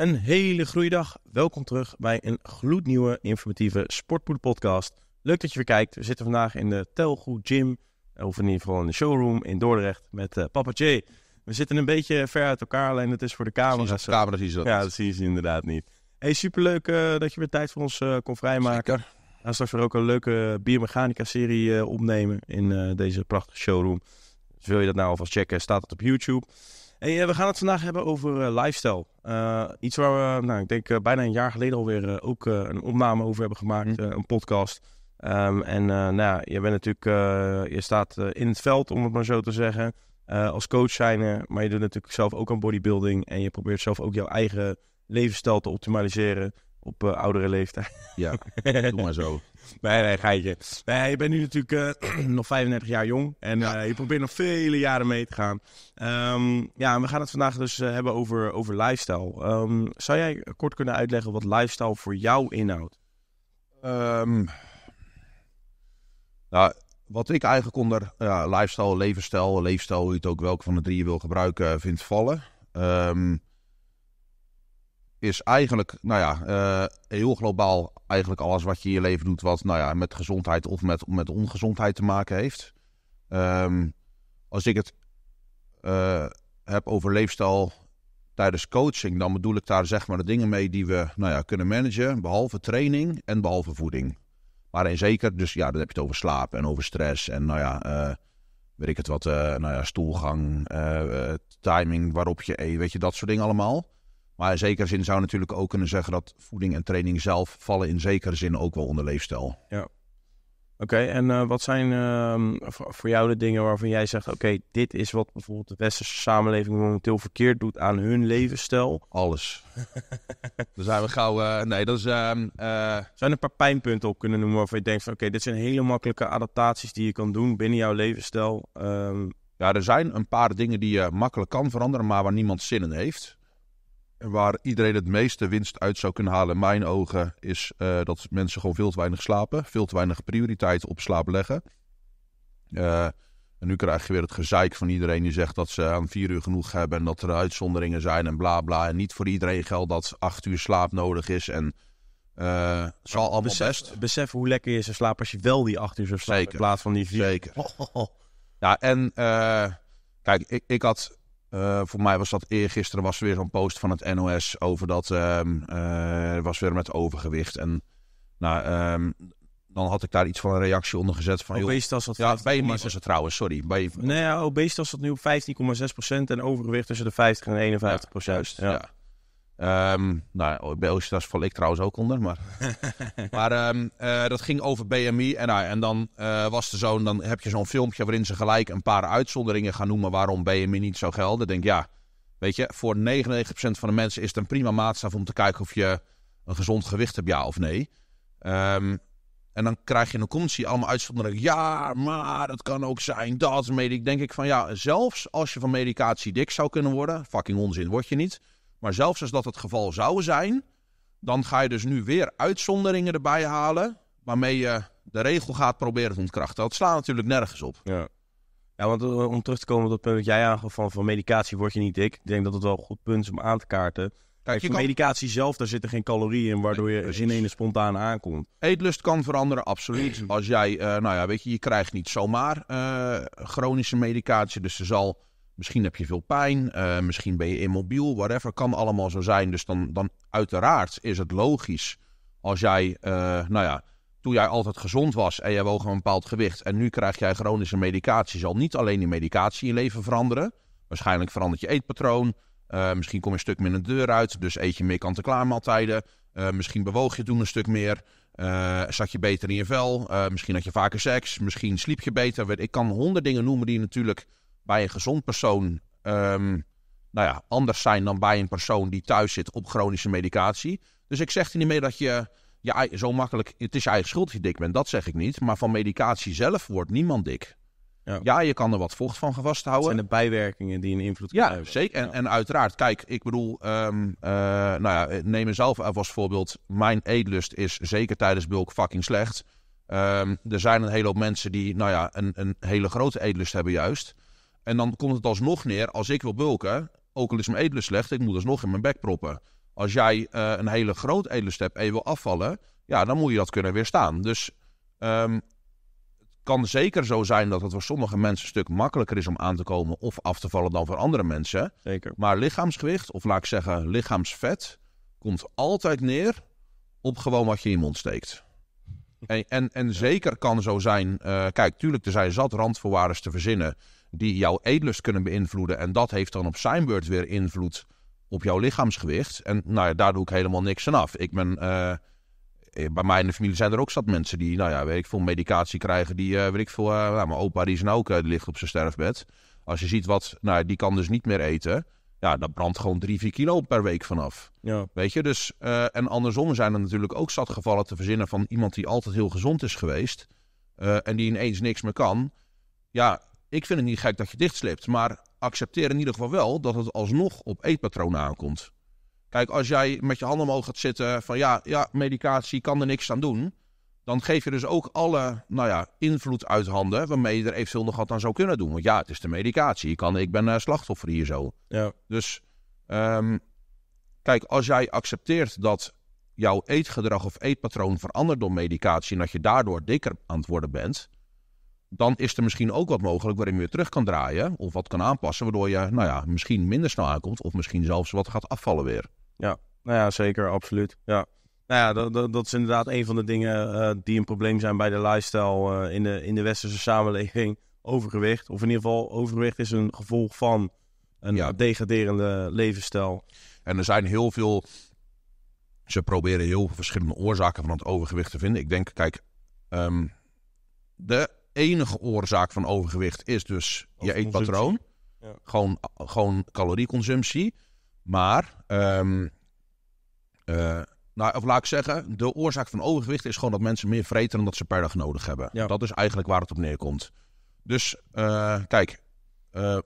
Een hele goede dag. Welkom terug bij een gloednieuwe informatieve Sportpoed podcast. Leuk dat je weer kijkt. We zitten vandaag in de Telgo Gym, eh, of in ieder geval in de showroom in Dordrecht met eh, Papa J. We zitten een beetje ver uit elkaar, alleen het is voor de camera's. De camera zien ze dat. Ja, dat zien ze inderdaad niet. Hey, superleuk eh, dat je weer tijd voor ons kon vrijmaken. Zeker. We gaan straks weer ook een leuke biomechanica serie opnemen in deze prachtige showroom. Dus wil je dat nou alvast checken, staat het op YouTube. Hey, eh, we gaan het vandaag hebben over eh, lifestyle. Eh, iets waar we, nou, ik denk bijna een jaar geleden alweer uh, ook een opname over hebben gemaakt, mhm. een podcast. Ehm, en nou ja, je bent natuurlijk, je staat in het veld, om het maar zo te zeggen, als coach zijn, Maar je doet natuurlijk zelf ook aan bodybuilding en je probeert zelf ook jouw eigen levensstijl te optimaliseren op eh, oudere leeftijd. Ja, doe maar zo. nee, nee, geitje. Nee, je bent nu natuurlijk eh, nog 35 jaar jong en eh, je probeert nog vele jaren mee te gaan. Ehm, ja, we gaan het vandaag dus hebben over, over lifestyle. Ehm, zou jij kort kunnen uitleggen wat lifestyle voor jou inhoudt? nou, wat ik eigenlijk onder lifestyle, levensstijl, leefstijl, hoe je het ook welke van de drie je wil gebruiken, vindt vallen. Um, is eigenlijk, nou ja, eh, heel globaal eigenlijk alles wat je in je leven doet wat nou ja, met gezondheid of met, met ongezondheid te maken heeft. Ehm, als ik het eh, heb over leefstijl tijdens coaching, dan bedoel ik daar zeg maar de dingen mee die we nou ja, kunnen managen, behalve training en behalve voeding. Maar in zeker, dus ja, dan heb je het over slaap en over stress en nou ja, uh, weet ik het wat, nou ja, stoelgang, timing waarop je weet je, dat soort dingen allemaal. Maar in zekere zin zou natuurlijk ook kunnen zeggen dat voeding en training zelf vallen in zekere zin ook wel onder leefstijl. Ja. Oké, en eh, wat zijn ehm, voor jou de dingen waarvan jij zegt: oké, dit is wat bijvoorbeeld de westerse samenleving momenteel verkeerd doet aan hun levensstijl? Alles. Dan zijn we gauw. Eh, nee, dat is. Ehm, eh, zijn er een paar pijnpunten op kunnen noemen waarvan je denkt: oké, dit zijn hele makkelijke adaptaties die je kan doen binnen jouw levensstijl? Ehm? Ja, er zijn een paar dingen die je makkelijk kan veranderen, maar waar niemand zin in heeft waar iedereen het meeste winst uit zou kunnen halen, in mijn ogen, is eh, dat mensen gewoon veel te weinig slapen. Veel te weinig prioriteit op slaap leggen. Eh, en nu krijg je weer het gezeik van iedereen die zegt dat ze aan vier uur genoeg hebben. En dat er uitzonderingen zijn en bla bla. En niet voor iedereen geldt dat acht uur slaap nodig is. En uh, al allemaal besef, hoe lekker je ze slaapt als je wel die acht uur zou slapen. In plaats van die vier. Zeker. Ja, en kijk, ik, ik had eh, voor mij was dat eergisteren was er weer zo'n post van het NOS over dat uh, was weer met overgewicht. En nou, ehm, dan had ik daar iets van een reactie onder gezet. Van, obesitas joh, ja, bij je is het trouwens, sorry. Bij, nee, ja, obesitas zat nu op 15,6% en overgewicht tussen de 50 en 51%. Ja, juist, ja. Um, nou, oh, bij Oceanas val ik trouwens ook onder. Maar, maar ehm, eh, dat ging over BMI. En, uh, en dan eh, was er zo'n, dan heb je zo'n filmpje waarin ze gelijk een paar uitzonderingen gaan noemen waarom BMI niet zou gelden. Denk ja, weet je, voor 99% van de mensen is het een prima maatstaf om te kijken of je een gezond gewicht hebt, ja of nee. Ehm, en dan krijg je in de commissie allemaal uitzonderingen. Ja, maar het kan ook zijn dat. Denk ik van ja, zelfs als je van medicatie dik zou kunnen worden, fucking onzin, word je niet maar zelfs als dat het geval zou zijn, dan ga je dus nu weer uitzonderingen erbij halen. waarmee je de regel gaat proberen te ontkrachten. Dat slaat natuurlijk nergens op. Ja. Ja, want eh, om terug te komen op dat punt dat jij aangaf van, van medicatie word je niet dik. Ik denk dat het wel een goed punt is om aan te kaarten. Kijk, medicatie zelf, daar zitten geen calorieën in, waardoor je zin in ene spontaan aankomt. Eetlust kan veranderen, absoluut. Als jij, eh, nou ja, weet je, je krijgt niet zomaar eh, chronische medicatie. Dus ze zal Misschien heb je veel pijn, eh, misschien ben je immobiel, whatever. Kan allemaal zo zijn. Dus dan, dan uiteraard is het logisch als jij, eh, nou ja, toen jij altijd gezond was en jij woog een bepaald gewicht en nu krijg jij chronische medicatie, zal niet alleen die medicatie je leven veranderen. Waarschijnlijk verandert je eetpatroon. Eh, misschien kom je een stuk minder de deur uit, dus eet je meer kant-en-klaar maaltijden. misschien bewoog je toen een stuk meer. Uh, zat je beter in je vel. misschien had je vaker seks. Misschien sliep je beter. Ik kan honderd dingen noemen die natuurlijk bij een gezond persoon um, nou ja, anders zijn dan bij een persoon die thuis zit op chronische medicatie. Dus ik zeg niet mee dat je, ja, zo makkelijk, het is je eigen schuld dat je dik bent, dat zeg ik niet. Maar van medicatie zelf wordt niemand dik. Ja. ja je kan er wat vocht van vasthouden. houden. zijn de bijwerkingen die een invloed ja, hebben. Zeker. En, en uiteraard, kijk, ik bedoel, um, nou ja, neem mezelf als voorbeeld. Mijn eetlust is zeker tijdens bulk fucking slecht. Ehm, er zijn een hele hoop mensen die, nou ja, een, een hele grote eetlust hebben juist. En dan komt het alsnog neer, als ik wil bulken, ook al is mijn edelus slecht, ik moet nog in mijn bek proppen. Als jij eh, een hele groot edelus hebt en wil afvallen, ja, dan moet je dat kunnen weerstaan. Dus ehm, het kan zeker zo zijn dat het voor sommige mensen een stuk makkelijker is om aan te komen of af te vallen dan voor andere mensen. Zeker. Maar lichaamsgewicht, of laat ik zeggen lichaamsvet, komt altijd neer op gewoon wat je in je mond steekt. En, en, zeker kan zo zijn, eh, kijk, tuurlijk, er zijn zat randvoorwaarden te verzinnen die jouw eetlust kunnen beïnvloeden. En dat heeft dan op zijn beurt weer invloed op jouw lichaamsgewicht. En nou ja, daar doe ik helemaal niks aan af. Ik ben, eh, eh, bij mij in de familie zijn er ook zat mensen die, nou ja, weet ik veel, medicatie krijgen. Die, uh, weet ik veel, nou, mijn opa die is nou ook, ligt op zijn sterfbed. Als je ziet wat, nou die kan dus niet meer eten. Ja, dat brandt gewoon drie, vier kilo per week vanaf. Ja. Weet je, dus, en andersom zijn er natuurlijk ook zat gevallen te verzinnen van iemand die altijd heel gezond is geweest. en die ineens niks meer kan. Ja, ik vind het niet gek dat je dichtslipt, maar accepteer in ieder geval wel dat het alsnog op eetpatronen aankomt. Kijk, als jij met je handen omhoog gaat zitten van ja, ja, medicatie kan er niks aan doen. Dan geef je dus ook alle nou ja, invloed uit handen waarmee je er eventueel nog wat aan zou kunnen doen. Want ja, het is de medicatie. Ik, kan, ik ben eh, slachtoffer hier zo. Ja. Dus ehm, kijk, als jij accepteert dat jouw eetgedrag of eetpatroon verandert door medicatie en dat je daardoor dikker aan het worden bent, dan is er misschien ook wat mogelijk waarin je weer terug kan draaien. Of wat kan aanpassen, waardoor je nou ja, misschien minder snel aankomt. Of misschien zelfs wat gaat afvallen weer. Ja, nou ja, zeker, absoluut. Ja. Nou ja, dat, dat, dat is inderdaad een van de dingen eh, die een probleem zijn bij de lifestyle eh, in, de, in de westerse samenleving. Overgewicht. Of in ieder geval, overgewicht is een gevolg van een ja. degraderende levensstijl. En er zijn heel veel. Ze proberen heel verschillende oorzaken van het overgewicht te vinden. Ik denk, kijk, ehm, de enige oorzaak van overgewicht is dus je eetpatroon. Ja. Gewoon, gewoon calorieconsumptie. Maar, ehm, eh, nou, of laat ik zeggen, de oorzaak van overgewicht is gewoon dat mensen meer vreten dan dat ze per dag nodig hebben. Ja. Dat is eigenlijk waar het op neerkomt. Dus eh, kijk, eh,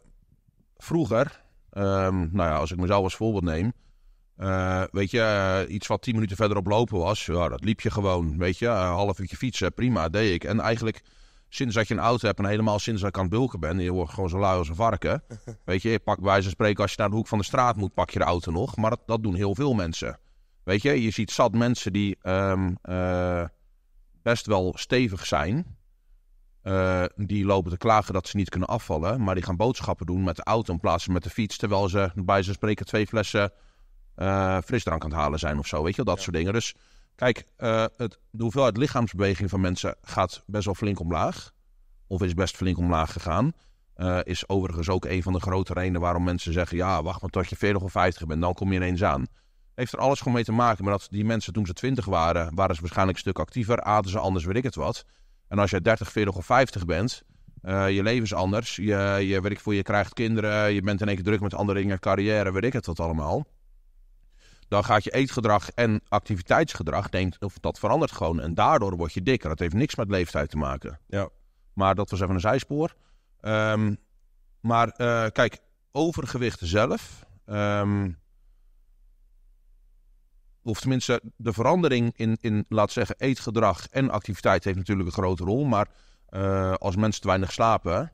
vroeger, ehm, nou ja, als ik mezelf als voorbeeld neem, weet je, iets wat tien minuten verderop lopen was, ja, dat liep je gewoon. Weet je, een half uurtje fietsen, prima, deed ik. En eigenlijk sinds dat je een auto hebt en helemaal sinds dat ik aan het bulken ben, je wordt gewoon zo lui als een varken. Weet je, pak bij wijze spreken, als je naar de hoek van de straat moet, pak je de auto nog. Maar dat, doen heel veel mensen. Weet je, je ziet zat mensen die ehm, eh, best wel stevig zijn. Eh, die lopen te klagen dat ze niet kunnen afvallen. Maar die gaan boodschappen doen met de auto in plaats van met de fiets. Terwijl ze bij ze spreken twee flessen eh, frisdrank aan het halen zijn of zo. Weet je, dat soort dingen. Dus Kijk, eh, het, de hoeveelheid lichaamsbeweging van mensen gaat best wel flink omlaag. Of is best flink omlaag gegaan. Eh, is overigens ook een van de grote redenen waarom mensen zeggen: ja, wacht maar tot je 40 of 50 bent, dan kom je ineens aan. Heeft er alles gewoon mee te maken, maar dat die mensen toen ze 20 waren, waren ze waarschijnlijk een stuk actiever, aten ze anders, weet ik het wat. En als jij 30, 40 of 50 bent, eh, je leven is anders. Je, je, weet ik voor, je krijgt kinderen, je bent in één keer druk met andere dingen, carrière, weet ik het wat allemaal dan gaat je eetgedrag en activiteitsgedrag, neemt, of dat verandert gewoon. En daardoor word je dikker. Dat heeft niks met leeftijd te maken. Ja. Maar dat was even een zijspoor. Ehm, maar eh, kijk, overgewicht zelf. Ehm, of tenminste, de verandering in, in, laat zeggen, eetgedrag en activiteit heeft natuurlijk een grote rol. Maar eh, als mensen te weinig slapen,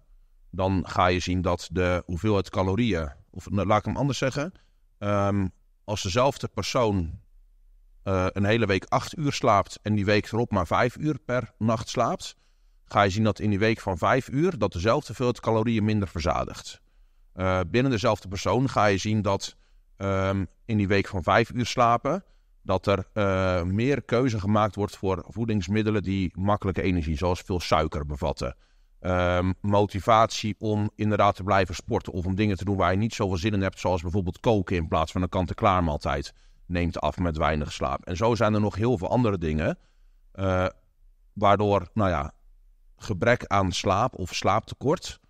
dan ga je zien dat de hoeveelheid calorieën, of nou, laat ik hem anders zeggen, um, als dezelfde persoon eh, een hele week acht uur slaapt en die week erop maar vijf uur per nacht slaapt, ga je zien dat in die week van vijf uur dat dezelfde veel calorieën minder verzadigt. Eh, binnen dezelfde persoon ga je zien dat ehm, in die week van vijf uur slapen, dat er eh, meer keuze gemaakt wordt voor voedingsmiddelen die makkelijke energie, zoals veel suiker bevatten. Ehm, motivatie om inderdaad te blijven sporten. Of om dingen te doen waar je niet zoveel zin in hebt. Zoals bijvoorbeeld koken in plaats van een kant-en-klaar maaltijd. Neemt af met weinig slaap. En zo zijn er nog heel veel andere dingen. Eh, waardoor, nou ja, gebrek aan slaap of slaaptekort.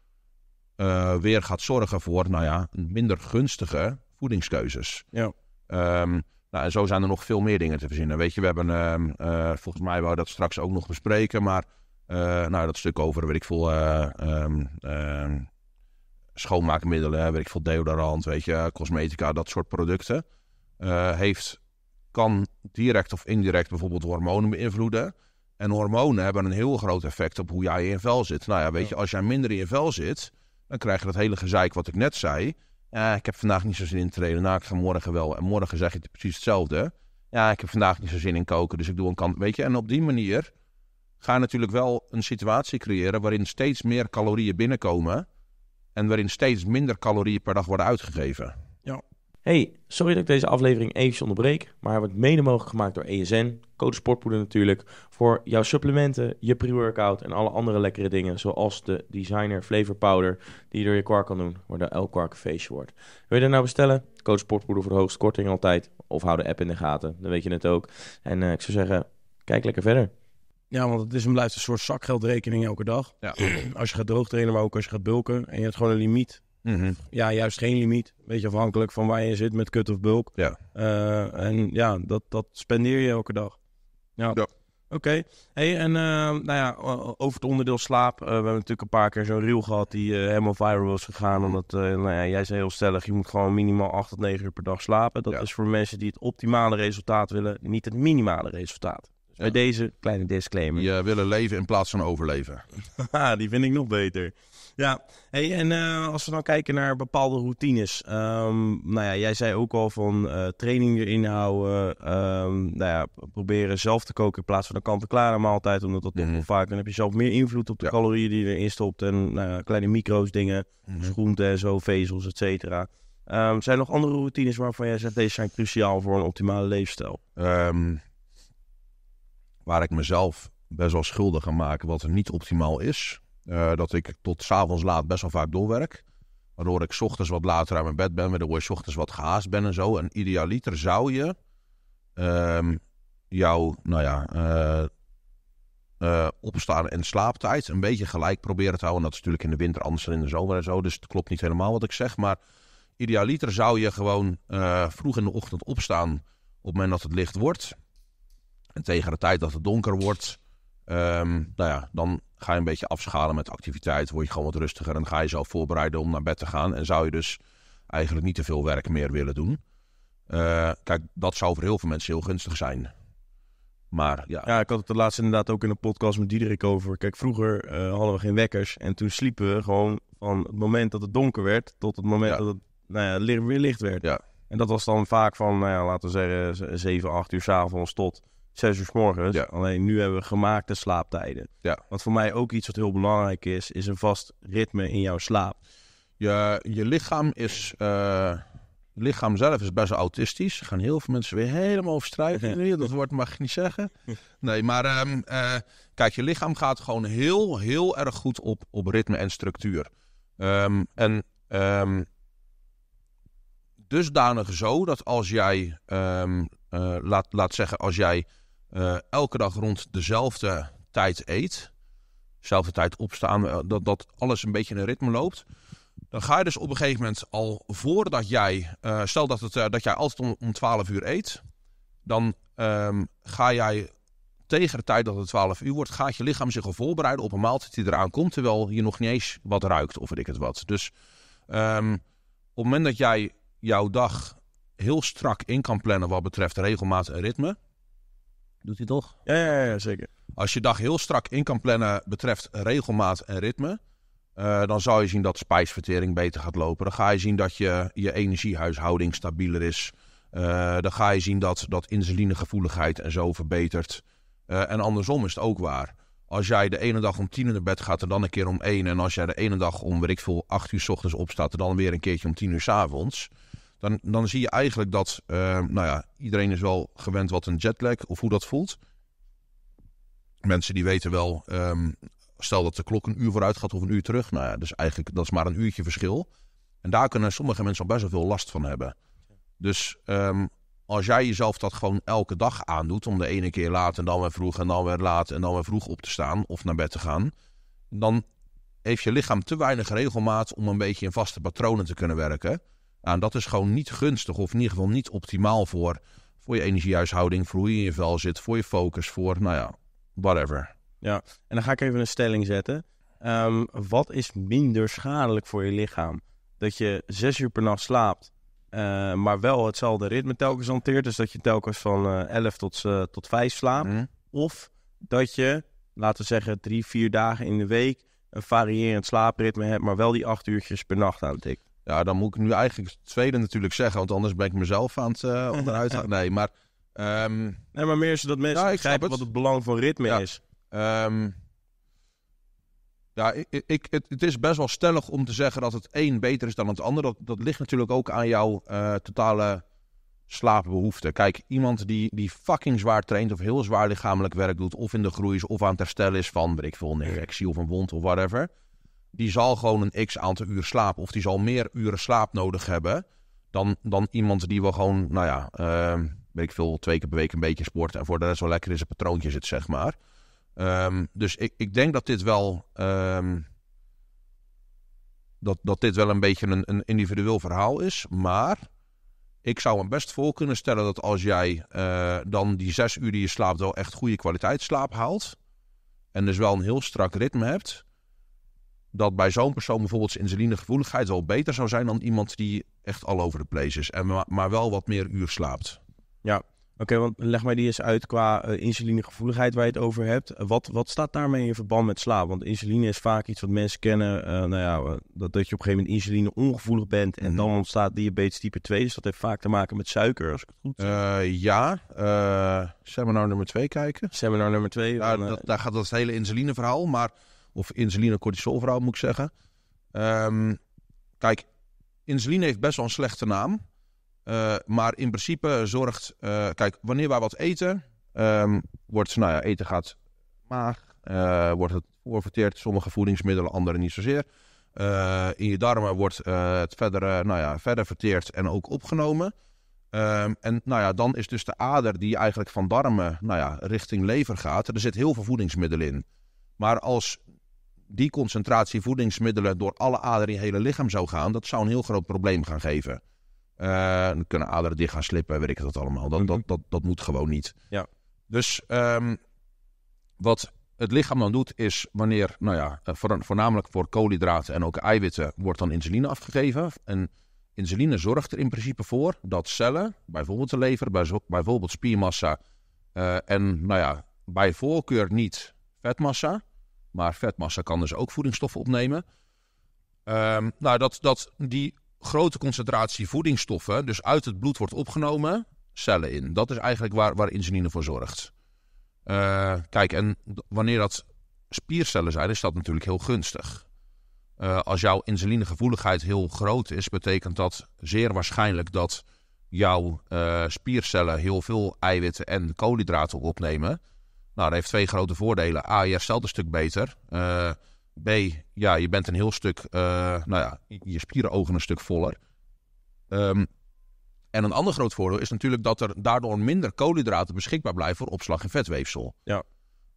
Eh, weer gaat zorgen voor, nou ja, minder gunstige voedingskeuzes. Ja. Ehm, nou, en zo zijn er nog veel meer dingen te verzinnen. Weet je, we hebben, ehm, eh, volgens mij wou dat straks ook nog bespreken, maar eh, nou, dat stuk over, weet ik veel, eh, ehm, ehm, schoonmaakmiddelen, weet ik veel, deodorant, weet je, cosmetica, dat soort producten. Eh, heeft, kan direct of indirect bijvoorbeeld hormonen beïnvloeden. En hormonen hebben een heel groot effect op hoe jij in je vel zit. Nou ja, weet je, als jij minder in je vel zit, dan krijg je dat hele gezeik wat ik net zei. Ja, ik heb vandaag niet zo zin in trainen. Nou, ik ga morgen wel. En morgen zeg je precies hetzelfde. Ja, ik heb vandaag niet zo zin in koken, dus ik doe een kant. Weet je, en op die manier ga natuurlijk wel een situatie creëren waarin steeds meer calorieën binnenkomen en waarin steeds minder calorieën per dag worden uitgegeven. Ja. Hey, sorry dat ik deze aflevering even onderbreek, maar hij wordt mede mogelijk gemaakt door ESN, code sportpoeder natuurlijk, voor jouw supplementen, je pre-workout en alle andere lekkere dingen, zoals de designer flavor powder die je door je kwark kan doen, waardoor de kwark kwark feestje wordt. Wil je dat nou bestellen? Code sportpoeder voor de hoogste korting altijd, of hou de app in de gaten, dan weet je het ook. En eh, ik zou zeggen, kijk lekker verder. Ja, want het is een blijft een soort zakgeldrekening elke dag. Ja. Als je gaat droogtrainen, maar ook als je gaat bulken en je hebt gewoon een limiet. Mhm. Ja, juist geen limiet. Beetje afhankelijk van waar je zit met kut of bulk. Ja. Eh, en ja, dat, dat spendeer je elke dag. Ja. Oké. Hey, en eh, nou ja, over het onderdeel slaap. Eh, we hebben natuurlijk een paar keer zo'n reel gehad die helemaal viral was gegaan. Mhm. Omdat nou ja, jij zei heel stellig, je moet gewoon minimaal 8 tot 9 uur per dag slapen. Dat is voor mensen die het optimale resultaat willen, niet het minimale resultaat. Bij deze kleine disclaimer. Je willen leven in plaats van overleven. Ah, die vind ik nog beter. Ja, hey, en eh, als we dan kijken naar bepaalde routines. Ehm, nou ja, jij zei ook al van eh, training erin houden. Ehm, nou ja, proberen zelf te koken in plaats van de kant-en-klare maaltijd. Omdat dat toch mm -hmm. vaak... Dan heb je zelf meer invloed op de calorieën die je erin stopt. En nou kleine micro's dingen. Mm Groenten en zo, vezels, et cetera. Ehm, zijn er nog andere routines waarvan jij zegt... deze zijn cruciaal voor een optimale leefstijl? waar ik mezelf best wel schuldig aan maak, wat er niet optimaal is. Eh, dat ik tot s'avonds laat best wel vaak doorwerk. Waardoor ik ochtends wat later aan mijn bed ben, waardoor ik ochtends wat gehaast ben en zo. En idealiter zou je ehm, jouw, nou ja, eh, eh, opstaan en slaaptijd een beetje gelijk proberen te houden. dat is natuurlijk in de winter anders dan in de zomer en zo. Dus het klopt niet helemaal wat ik zeg. Maar idealiter zou je gewoon vroeg in de ochtend opstaan op het moment dat het licht wordt. En tegen de tijd dat het donker wordt, ehm, nou ja, dan ga je een beetje afschalen met activiteit. Word je gewoon wat rustiger en ga je zelf voorbereiden om naar bed te gaan. En zou je dus eigenlijk niet te veel werk meer willen doen. Eh, kijk, dat zou voor heel veel mensen heel gunstig zijn. Maar ja. ja, ik had het de laatste inderdaad ook in een podcast met Diederik over. Kijk, vroeger eh, hadden we geen wekkers en toen sliepen we gewoon van het moment dat het donker werd tot het moment dat het nou ja, weer licht werd. Ja. En dat was dan vaak van, nou ja, laten we zeggen, 7, 8 uur s'avonds tot zes uur s morgens. Alleen nu hebben we gemaakte slaaptijden. Ja. Wat voor mij ook iets wat heel belangrijk is, is een vast ritme in jouw slaap. Je, je lichaam is. Eh, lichaam zelf is best wel autistisch. Er gaan heel veel mensen weer helemaal overstrijden. dat woord mag ik niet zeggen. Nee, maar ehm, eh, kijk, je lichaam gaat gewoon heel, heel erg goed op, op ritme en structuur. Ehm, en ehm, dusdanig zo dat als jij, eh, laat, laat zeggen, als jij eh, elke dag rond dezelfde tijd eet, dezelfde tijd opstaan, eh, dat, dat alles een beetje in een ritme loopt. Dan ga je dus op een gegeven moment al voordat jij, eh, stel dat, het, dat jij altijd om, om 12 uur eet, dan ehm, ga jij tegen de tijd dat het 12 uur wordt, gaat je lichaam zich al voorbereiden op een maaltijd die eraan komt, terwijl je nog niet eens wat ruikt of weet ik het wat. Dus ehm, op het moment dat jij jouw dag heel strak in kan plannen wat betreft regelmaat en ritme, Doet hij toch? Ja, ja, zeker. Als je dag heel strak in kan plannen betreft regelmaat en ritme, eh, dan zou je zien dat spijsvertering beter gaat lopen. Dan ga je zien dat je, je energiehuishouding stabieler is. Eh, dan ga je zien dat, dat insulinegevoeligheid en zo verbetert. Eh, en andersom is het ook waar. Als jij de ene dag om tien uur naar bed gaat en dan een keer om één. En als jij de ene dag om, weet ik veel, acht uur s ochtends opstaat en dan weer een keertje om tien uur s avonds. Dan, dan zie je eigenlijk dat, ehm, nou ja, iedereen is wel gewend wat een jetlag of hoe dat voelt. Mensen die weten wel, ehm, stel dat de klok een uur vooruit gaat of een uur terug. Nou ja, dus eigenlijk dat is maar een uurtje verschil. En daar kunnen sommige mensen al best wel veel last van hebben. Dus ehm, als jij jezelf dat gewoon elke dag aandoet, om de ene keer laat en dan weer vroeg en dan weer laat en dan weer vroeg op te staan of naar bed te gaan, dan heeft je lichaam te weinig regelmaat om een beetje in vaste patronen te kunnen werken. Nou, en dat is gewoon niet gunstig of in ieder geval niet optimaal voor, voor je energiehuishouding, voor hoe je in je vel zit, voor je focus, voor, nou ja, whatever. Ja, en dan ga ik even een stelling zetten. Ehm, wat is minder schadelijk voor je lichaam? Dat je zes uur per nacht slaapt, eh, maar wel hetzelfde ritme telkens hanteert. Dus dat je telkens van uh, eh, 11 tot, uh, tot 5 slaapt. Mhm. Of dat je, laten we zeggen, drie, vier dagen in de week een variërend slaapritme hebt, maar wel die acht uurtjes per nacht aantikt. Ja, dan moet ik nu eigenlijk het tweede natuurlijk zeggen, want anders ben ik mezelf aan het uh, eh, onderuit. nee, maar. Ehm, nee, maar meer is dat mensen ja, begrijpen wat het belang van ritme is. Ehm, ja, ik, het, het, is best wel stellig om te zeggen dat het een beter is dan het ander. Dat, dat ligt natuurlijk ook aan jouw eh, totale slaapbehoefte. Kijk, iemand die, die fucking zwaar traint of heel zwaar lichamelijk werk doet, of in de groei is, of aan het herstellen is van, weet ik veel, een erectie of een wond of whatever die zal gewoon een x aantal uur slaap of die zal meer uren slaap nodig hebben dan, dan iemand die wel gewoon, nou ja, uh, weet ik veel, twee keer per week een beetje sport en voor de rest wel lekker in zijn patroontje zit, zeg maar. Ehm, dus ik, ik denk dat dit wel. Ehm, dat, dat dit wel een beetje een, een individueel verhaal is. Maar ik zou hem best voor kunnen stellen dat als jij eh, dan die zes uur die je slaapt wel echt goede kwaliteit slaap haalt. En dus wel een heel strak ritme hebt dat bij zo'n persoon bijvoorbeeld zijn insulinegevoeligheid wel beter zou zijn dan iemand die echt al over de place is en maar wel wat meer uur slaapt. Ja, oké, want leg mij die eens uit qua eh, insulinegevoeligheid waar je het over hebt. Wat, wat staat daarmee in verband met slaap? Want insuline is vaak iets wat mensen kennen, eh, nou ja, eh, dat, dat je op een gegeven moment insuline ongevoelig bent en mhm. dan ontstaat diabetes type 2. Dus dat heeft vaak te maken met suiker, als ik het goed uh, ja, seminar nummer 2 kijken. Seminar nummer 2. daar gaat dat hele insulineverhaal, maar... Of insuline cortisol vrouw moet ik zeggen. Ehm, kijk, insuline heeft best wel een slechte naam. Eh, maar in principe zorgt... Eh, kijk, wanneer wij wat eten... Ehm, wordt, nou ja, eten gaat maag. Eh, wordt het voorverteerd. Sommige voedingsmiddelen, andere niet zozeer. in je darmen wordt het verder, nou ja, verder verteerd en ook opgenomen. Ehm, en nou ja, dan is dus de ader die eigenlijk van darmen nou ja, richting lever gaat. Er zit heel veel voedingsmiddelen in. Maar als die concentratie voedingsmiddelen door alle aderen in het hele lichaam zou gaan, dat zou een heel groot probleem gaan geven. Eh, dan kunnen aderen dicht gaan slippen, weet ik dat allemaal. Dat, dat, dat, dat moet gewoon niet. Ja. Dus ehm, wat het lichaam dan doet, is wanneer, nou ja, eh, voornamelijk voor koolhydraten en ook eiwitten, wordt dan insuline afgegeven. En insuline zorgt er in principe voor dat cellen, bijvoorbeeld de lever, bijvoorbeeld spiermassa eh, en, nou ja, bij voorkeur niet vetmassa, maar vetmassa kan dus ook voedingsstoffen opnemen. Ehm, nou, dat, dat die grote concentratie voedingsstoffen dus uit het bloed wordt opgenomen, cellen in. Dat is eigenlijk waar, waar insuline voor zorgt. Eh, kijk, en wanneer dat spiercellen zijn, is dat natuurlijk heel gunstig. Eh, als jouw insulinegevoeligheid heel groot is, betekent dat zeer waarschijnlijk dat jouw eh, spiercellen heel veel eiwitten en koolhydraten opnemen. Nou, dat heeft twee grote voordelen. A, je herstelt een stuk beter. Eh, B, ja, je bent een heel stuk, eh, nou ja, je spieren ogen een stuk voller. Ehm, en een ander groot voordeel is natuurlijk dat er daardoor minder koolhydraten beschikbaar blijven voor opslag in vetweefsel. Ja.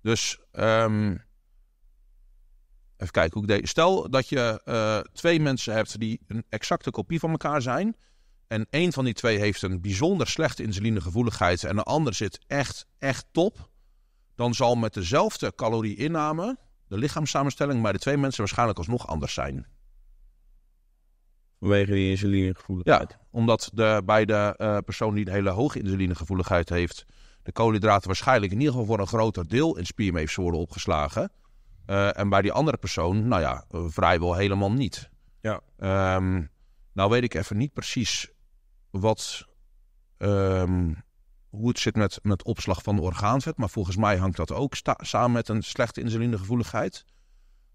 Dus ehm, even kijken hoe ik deed. Stel dat je eh, twee mensen hebt die een exacte kopie van elkaar zijn. En één van die twee heeft een bijzonder slechte insulinegevoeligheid en de ander zit echt, echt top dan zal met dezelfde calorie-inname de lichaamssamenstelling bij de twee mensen waarschijnlijk alsnog anders zijn. Vanwege die insulinegevoeligheid? Ja, omdat de, bij de eh, persoon die een hele hoge insulinegevoeligheid heeft, de koolhydraten waarschijnlijk in ieder geval voor een groter deel in spiermeefsel worden opgeslagen. Eh, en bij die andere persoon, nou ja, eh, vrijwel helemaal niet. Ja. Ehm, nou weet ik even niet precies wat ehm, hoe het zit met, met opslag van orgaanvet. Maar volgens mij hangt dat ook samen met een slechte insulinegevoeligheid.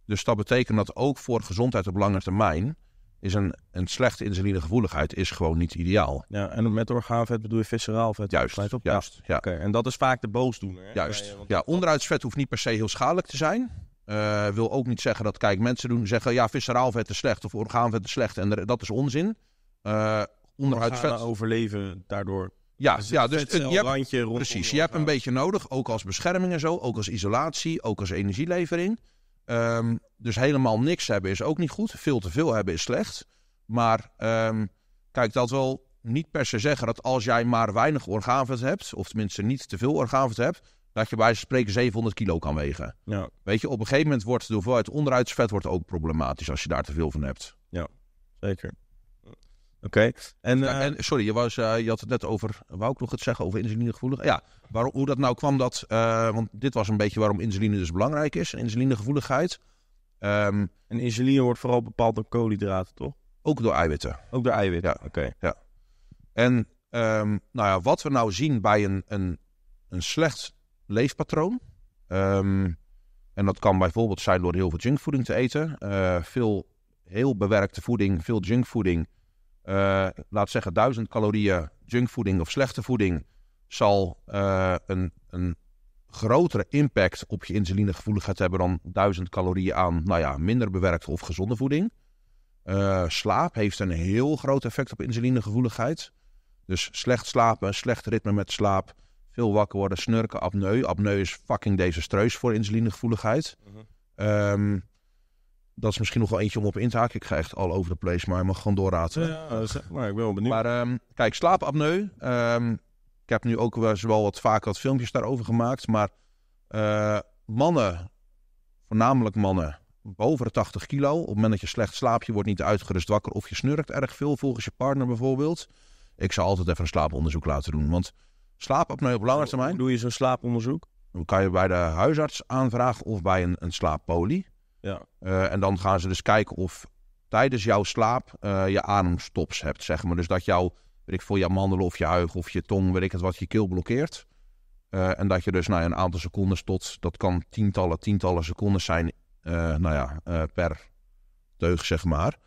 Dus dat betekent dat ook voor gezondheid op lange termijn is een, een slechte insulinegevoeligheid is gewoon niet ideaal. Ja, en met orgaanvet bedoel je visceraal vet? Juist, op? juist. Ja. Oké, En dat is vaak de boosdoener. Juist. Eh, ja, ja onderuitsvet hoeft niet per se heel schadelijk te zijn. Eh, wil ook niet zeggen dat, kijk, mensen doen zeggen ja, visceraal vet is slecht of orgaanvet is slecht en dat is onzin. Uh, eh, onderuitsvet. overleven daardoor ja, dus, ja, dus het, dus rond precies. Je hebt een beetje nodig, ook als bescherming en zo, ook als isolatie, ook als energielevering. Ehm, dus helemaal niks hebben is ook niet goed. Veel te veel hebben is slecht. Maar ehm, kijk, dat wil niet per se zeggen dat als jij maar weinig orgaanvet hebt, of tenminste niet te veel orgaanvet hebt, dat je bij wijze spreken 700 kilo kan wegen. Ja. Weet je, op een gegeven moment wordt de hoeveelheid onderuitsvet wordt ook problematisch als je daar te veel van hebt. Ja, zeker. Oké. En, eh, sorry, je, was, eh, je had het net over, wou ik nog het zeggen, over insulinegevoelig. Ja, hoe dat nou kwam dat, eh, want dit was een beetje waarom insuline dus belangrijk is, insulinegevoeligheid. Um, en insuline wordt vooral bepaald door koolhydraten, toch? Ook door eiwitten. Ook door eiwitten, ja. oké. Ja. En ehm, nou ja, wat we nou zien bij een, een, een slecht leefpatroon, ehm, en dat kan bijvoorbeeld zijn door heel veel junkvoeding te eten, veel heel bewerkte voeding, veel junkvoeding eh, laat zeggen, 1000 calorieën junkvoeding of slechte voeding zal eh, een, een grotere impact op je insulinegevoeligheid hebben dan 1000 calorieën aan, nou ja, minder bewerkte of gezonde voeding. Eh, slaap heeft een heel groot effect op insulinegevoeligheid. Dus slecht slapen, slecht ritme met slaap, veel wakker worden, snurken, apneu. Apneu is fucking desastreus voor insulinegevoeligheid. Uh dat is misschien nog wel eentje om op in te haken. Ik ga echt al over de place, maar ik mag gewoon doorraten. Ja, maar ik ben wel benieuwd. Maar ehm, kijk, slaapapneu. Ehm, ik heb nu ook wel wat vaker wat filmpjes daarover gemaakt. Maar eh, mannen, voornamelijk mannen, boven de 80 kilo. Op het moment dat je slecht slaapt, je wordt niet uitgerust wakker of je snurkt erg veel volgens je partner bijvoorbeeld. Ik zou altijd even een slaaponderzoek laten doen. Want slaapapneu op lange termijn... Doe je zo'n slaaponderzoek? Dan kan je bij de huisarts aanvragen of bij een, een slaappolie. Eh, en dan gaan ze dus kijken of tijdens jouw slaap uh, je ademstops hebt, zeg maar. Dus dat jouw, weet ik voor je mandel of je huig of je tong, weet ik het wat, je keel blokkeert. Eh, en dat je dus na nou een aantal seconden tot, dat kan tientallen, tientallen seconden zijn, nou ja, per teug zeg maar.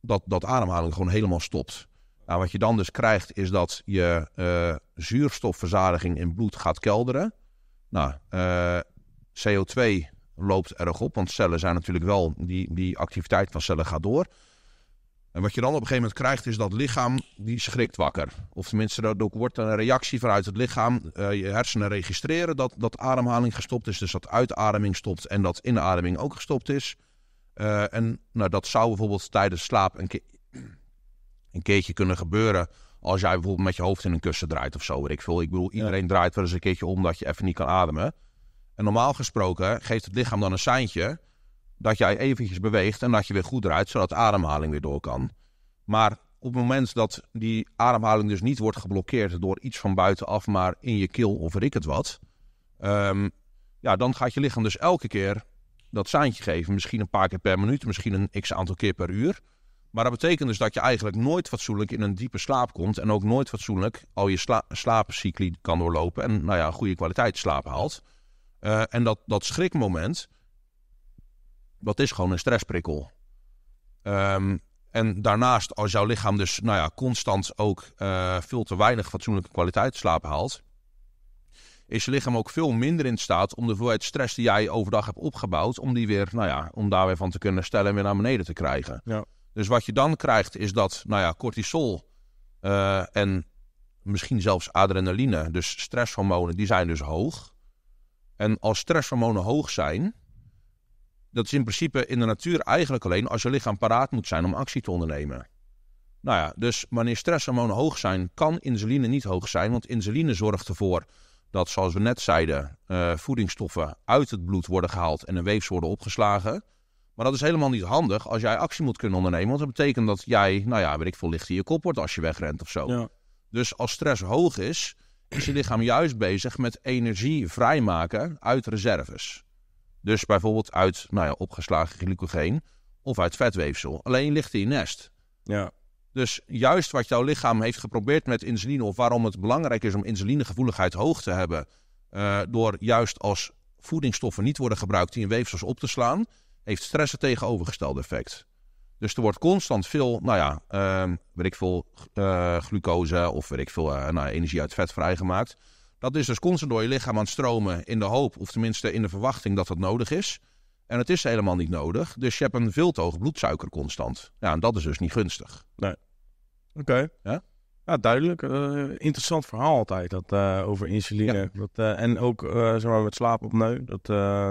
dat, dat ademhaling gewoon helemaal stopt. Nou, wat je dan dus krijgt is dat je zuurstofverzadiging in bloed gaat kelderen. Nou, CO2 loopt erg op. Want cellen zijn natuurlijk wel, die, die activiteit van cellen gaat door. En wat je dan op een gegeven moment krijgt, is dat lichaam die schrikt wakker. Of tenminste, er wordt een reactie vanuit het lichaam. Eh, je hersenen registreren dat, dat ademhaling gestopt is. Dus dat uitademing stopt en dat inademing ook gestopt is. Eh, en nou, dat zou bijvoorbeeld tijdens slaap een, ke een, keertje kunnen gebeuren. Als jij bijvoorbeeld met je hoofd in een kussen draait of zo. ik, veel. ik bedoel, iedereen draait wel eens een keertje om dat je even niet kan ademen. En normaal gesproken geeft het lichaam dan een seintje dat jij eventjes beweegt en dat je weer goed draait, zodat de ademhaling weer door kan. Maar op het moment dat die ademhaling dus niet wordt geblokkeerd door iets van buitenaf, maar in je keel of ik het wat, ehm, ja, dan gaat je lichaam dus elke keer dat seintje geven. Misschien een paar keer per minuut, misschien een x aantal keer per uur. Maar dat betekent dus dat je eigenlijk nooit fatsoenlijk in een diepe slaap komt. En ook nooit fatsoenlijk al je sla slaapcycli kan doorlopen. En nou ja, goede kwaliteit slaap haalt. Eh, en dat, dat schrikmoment, dat is gewoon een stressprikkel. Ehm, en daarnaast, als jouw lichaam dus nou ja, constant ook eh, veel te weinig fatsoenlijke kwaliteit slaap haalt, is je lichaam ook veel minder in staat om de hoeveelheid stress die jij overdag hebt opgebouwd, om die weer, nou ja, om daar weer van te kunnen stellen en weer naar beneden te krijgen. Ja. Dus wat je dan krijgt is dat, nou ja, cortisol eh, en misschien zelfs adrenaline, dus stresshormonen, die zijn dus hoog. En als stresshormonen hoog zijn, dat is in principe in de natuur eigenlijk alleen als je lichaam paraat moet zijn om actie te ondernemen. Nou ja, dus wanneer stresshormonen hoog zijn, kan insuline niet hoog zijn, want insuline zorgt ervoor dat, zoals we net zeiden, eh, voedingsstoffen uit het bloed worden gehaald en in weefsel worden opgeslagen. Maar dat is helemaal niet handig als jij actie moet kunnen ondernemen, want dat betekent dat jij, nou ja, weet ik veel, licht in je kop wordt als je wegrent of zo. Ja. Dus als stress hoog is, is je lichaam juist bezig met energie vrijmaken uit reserves. Dus bijvoorbeeld uit nou ja, opgeslagen glycogeen of uit vetweefsel. Alleen ligt hij in nest. Ja. Dus juist wat jouw lichaam heeft geprobeerd met insuline, of waarom het belangrijk is om insulinegevoeligheid hoog te hebben, eh, door juist als voedingsstoffen niet worden gebruikt die in weefsels op te slaan, heeft stress het tegenovergestelde effect. Dus er wordt constant veel, nou ja, um, weet ik veel, eh, glucose of weet ik veel, eh, nou, energie uit vet vrijgemaakt. Dat is dus constant door je lichaam aan het stromen in de hoop, of tenminste in de verwachting dat dat nodig is. En het is helemaal niet nodig. Dus je hebt een veel te hoge bloedsuiker constant. Ja, en dat is dus niet gunstig. Nee. Oké. Ja? Ja, duidelijk. Eh, interessant verhaal altijd, dat eh, over insuline. Dat, eh, en ook, zeg maar, met slaap op neu. Dat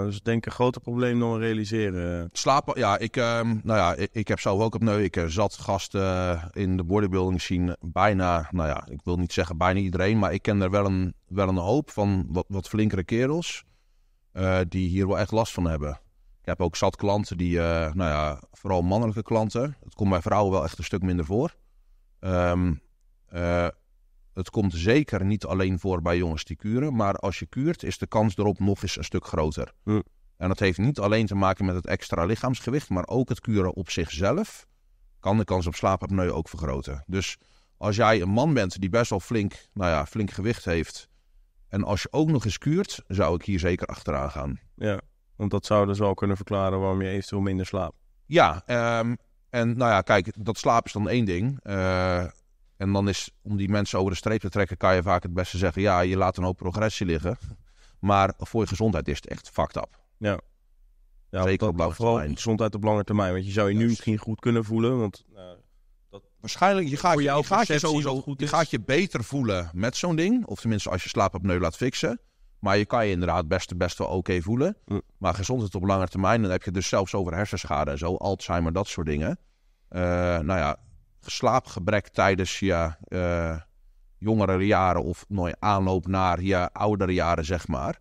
is denk ik een groter probleem dan we realiseren. Slapen, ja, ik, ehm, nou ja, ik, ik, heb zelf ook op neu. Ik zat gasten in de bodybuilding zien bijna, nou ja, ik wil niet zeggen bijna iedereen. Maar ik ken er wel een, wel een hoop van wat, wat flinkere kerels die hier wel echt last van hebben. Ik heb ook zat klanten die, nou ja, vooral mannelijke klanten. Het komt bij vrouwen wel echt een stuk minder voor. Um, eh, het komt zeker niet alleen voor bij jongens die kuren, maar als je kuurt is de kans erop nog eens een stuk groter. En dat heeft niet alleen te maken met het extra lichaamsgewicht, maar ook het kuren op zichzelf kan de kans op slaapapneu ook vergroten. Dus als jij een man bent die best wel flink, nou ja, flink gewicht heeft, en als je ook nog eens kuurt, zou ik hier zeker achteraan gaan. Ja, want dat zou dus wel kunnen verklaren waarom je eventueel minder slaapt. Ja, ehm, en nou ja, kijk, dat slaap is dan één ding. Uh, en dan is, om die mensen over de streep te trekken, kan je vaak het beste zeggen: ja, je laat een hoop progressie liggen. Maar voor je gezondheid is het echt fucked up. Ja. ja Zeker op lange termijn. gezondheid op lange termijn. Want je zou je nu misschien goed kunnen voelen. Want eh, dat waarschijnlijk, je gaat je, je, gaat je sowieso goed je gaat je beter voelen met zo'n ding. Of tenminste, als je slaap op neu laat fixen. Maar je kan je inderdaad best, best wel oké voelen. Mm. Maar gezondheid op lange termijn, dan heb je dus zelfs over hersenschade en zo, Alzheimer, dat soort dingen. Eh, nou ja, slaapgebrek tijdens je eh, jongere jaren of nooit aanloop naar je oudere jaren, zeg maar.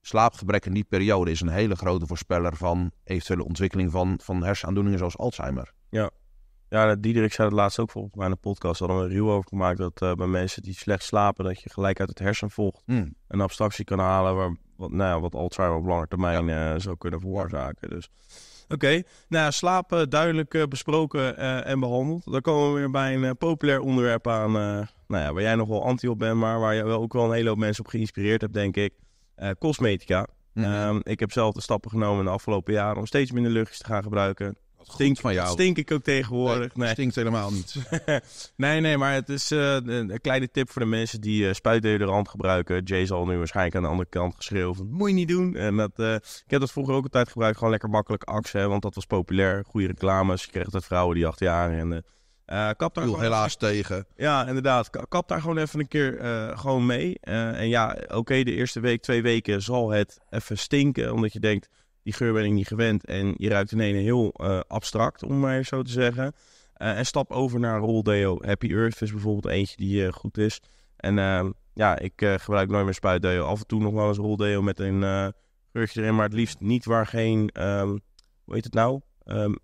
Slaapgebrek in die periode is een hele grote voorspeller van eventuele ontwikkeling van, van hersenaandoeningen zoals Alzheimer. Ja. Ja, Diederik zei het laatst ook volgens mij in de podcast. hadden we een ruw over gemaakt dat eh, bij mensen die slecht slapen, dat je gelijk uit het hersen mm. een abstractie kan halen waar, wat, nou wat Alzheimer op lange termijn eh, zou kunnen veroorzaken. Dus Oké, okay. nou slapen duidelijk eh, besproken eh, en behandeld. Dan komen we weer bij een eh, populair onderwerp aan. nou ja, waar jij nog wel anti op bent, maar waar je wel ook wel een hele hoop mensen op geïnspireerd hebt, denk ik. cosmetica. Mhm. Ehm, ik heb zelf de stappen genomen in de afgelopen jaren om steeds minder luchtjes te gaan gebruiken stinkt van jou. stink ik ook tegenwoordig. Nee, stinkt helemaal niet. nee, nee, maar het is eh, een kleine tip voor de mensen die uh, spuitdeodorant gebruiken. Jay zal nu waarschijnlijk aan de andere kant geschreven. moet je niet doen. En dat, eh, ik heb dat vroeger ook een tijd gebruikt, gewoon lekker makkelijk Axe, want dat was populair. Goede reclames, je kreeg dat vrouwen die achter jaar en... kap daar helaas tegen. Ja, inderdaad. Kap daar gewoon even een keer gewoon mee. en ja, oké, de eerste week, twee weken zal het even stinken. Omdat je denkt, die geur ben ik niet gewend. En je ruikt in een heel eh, abstract, om maar zo te zeggen. Eh, en stap over naar Roll Deo. Happy Earth is bijvoorbeeld eentje die eh, goed is. En ehm, ja, ik gebruik nooit meer spuitdeo. Af en toe nog wel eens Roll Deo met een geurtje erin. Maar het liefst niet waar geen, um, hoe heet het nou? Um,